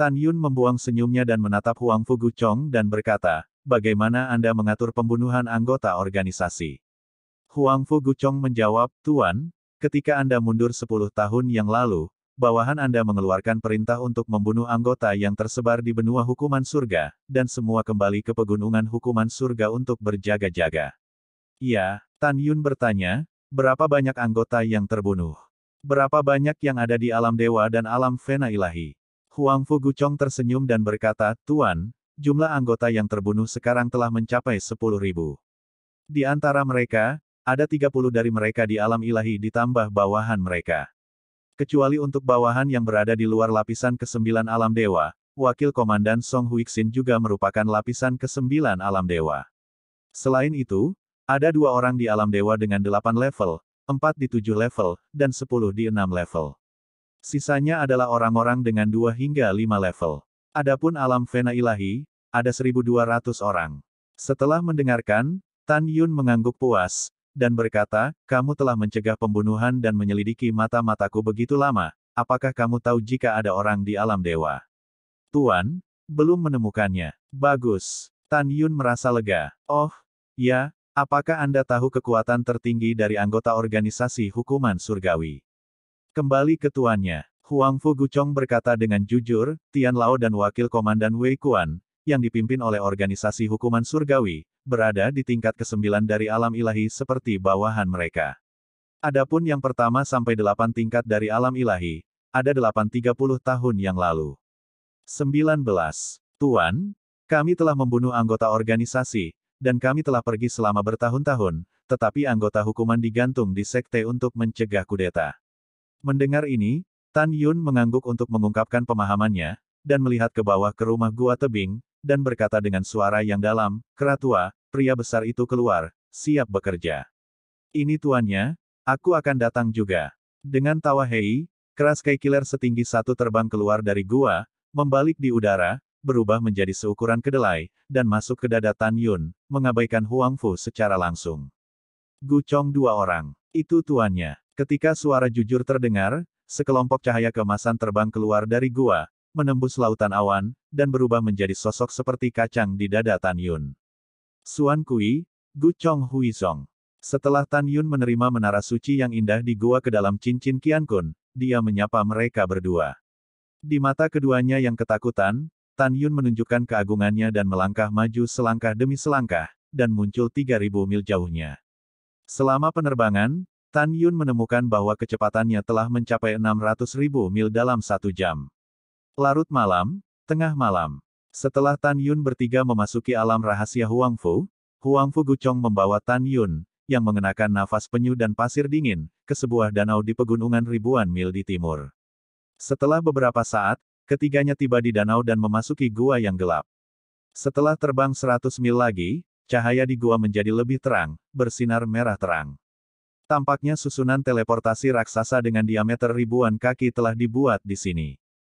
Tan Yun membuang senyumnya dan menatap Huang Fu Guchong dan berkata, bagaimana Anda mengatur pembunuhan anggota organisasi? Huang Fu Guchong menjawab, Tuan, ketika Anda mundur 10 tahun yang lalu, bawahan Anda mengeluarkan perintah untuk membunuh anggota yang tersebar di benua hukuman surga, dan semua kembali ke pegunungan hukuman surga untuk berjaga-jaga. Ya, Tan Yun bertanya, berapa banyak anggota yang terbunuh? Berapa banyak yang ada di alam dewa dan alam Vena ilahi? Huang Fu Guchong tersenyum dan berkata, Tuan, jumlah anggota yang terbunuh sekarang telah mencapai 10 ribu. Di antara mereka, ada 30 dari mereka di alam ilahi ditambah bawahan mereka. Kecuali untuk bawahan yang berada di luar lapisan ke-9 alam dewa, Wakil Komandan Song Huixin juga merupakan lapisan ke-9 alam dewa. Selain itu, ada dua orang di alam dewa dengan delapan level, empat di tujuh level, dan sepuluh di enam level. Sisanya adalah orang-orang dengan dua hingga lima level. Adapun alam Vena Ilahi, ada 1.200 orang. Setelah mendengarkan, Tan Yun mengangguk puas, dan berkata, kamu telah mencegah pembunuhan dan menyelidiki mata-mataku begitu lama, apakah kamu tahu jika ada orang di alam dewa? Tuan, belum menemukannya. Bagus. Tan Yun merasa lega. Oh, ya, Apakah Anda tahu kekuatan tertinggi dari anggota organisasi hukuman surgawi? Kembali ke tuannya, Huang Fu Guchong berkata dengan jujur, Tian Lao dan wakil komandan Wei Kuan, yang dipimpin oleh organisasi hukuman surgawi, berada di tingkat kesembilan dari alam ilahi seperti bawahan mereka. Adapun yang pertama sampai delapan tingkat dari alam ilahi, ada delapan tiga puluh tahun yang lalu. 19. Tuan, kami telah membunuh anggota organisasi, dan kami telah pergi selama bertahun-tahun, tetapi anggota hukuman digantung di sekte untuk mencegah kudeta. Mendengar ini, Tan Yun mengangguk untuk mengungkapkan pemahamannya, dan melihat ke bawah ke rumah gua tebing, dan berkata dengan suara yang dalam, Keratua, pria besar itu keluar, siap bekerja. Ini tuannya, aku akan datang juga. Dengan tawa hei, keras kaikiler setinggi satu terbang keluar dari gua, membalik di udara, berubah menjadi seukuran kedelai, dan masuk ke dada Tan Yun, mengabaikan Huang Fu secara langsung. Gu Chong dua orang. Itu tuannya. Ketika suara jujur terdengar, sekelompok cahaya kemasan terbang keluar dari gua, menembus lautan awan, dan berubah menjadi sosok seperti kacang di dada Tan Yun. Suan Kui, Hui Huizong. Setelah Tan Yun menerima menara suci yang indah di gua ke dalam cincin Qian Kun, dia menyapa mereka berdua. Di mata keduanya yang ketakutan, Tan Yun menunjukkan keagungannya dan melangkah maju selangkah demi selangkah, dan muncul 3000 mil jauhnya. Selama penerbangan, Tan Yun menemukan bahwa kecepatannya telah mencapai 600.000 mil dalam satu jam. Larut malam, tengah malam. Setelah Tan Yun bertiga memasuki alam rahasia Huang Fu, Huang Fu Guchong membawa Tan Yun, yang mengenakan nafas penyu dan pasir dingin, ke sebuah danau di pegunungan ribuan mil di timur. Setelah beberapa saat, Ketiganya tiba di danau dan memasuki gua yang gelap. Setelah terbang 100 mil lagi, cahaya di gua menjadi lebih terang, bersinar merah terang. Tampaknya susunan teleportasi raksasa dengan diameter ribuan kaki telah dibuat di sini.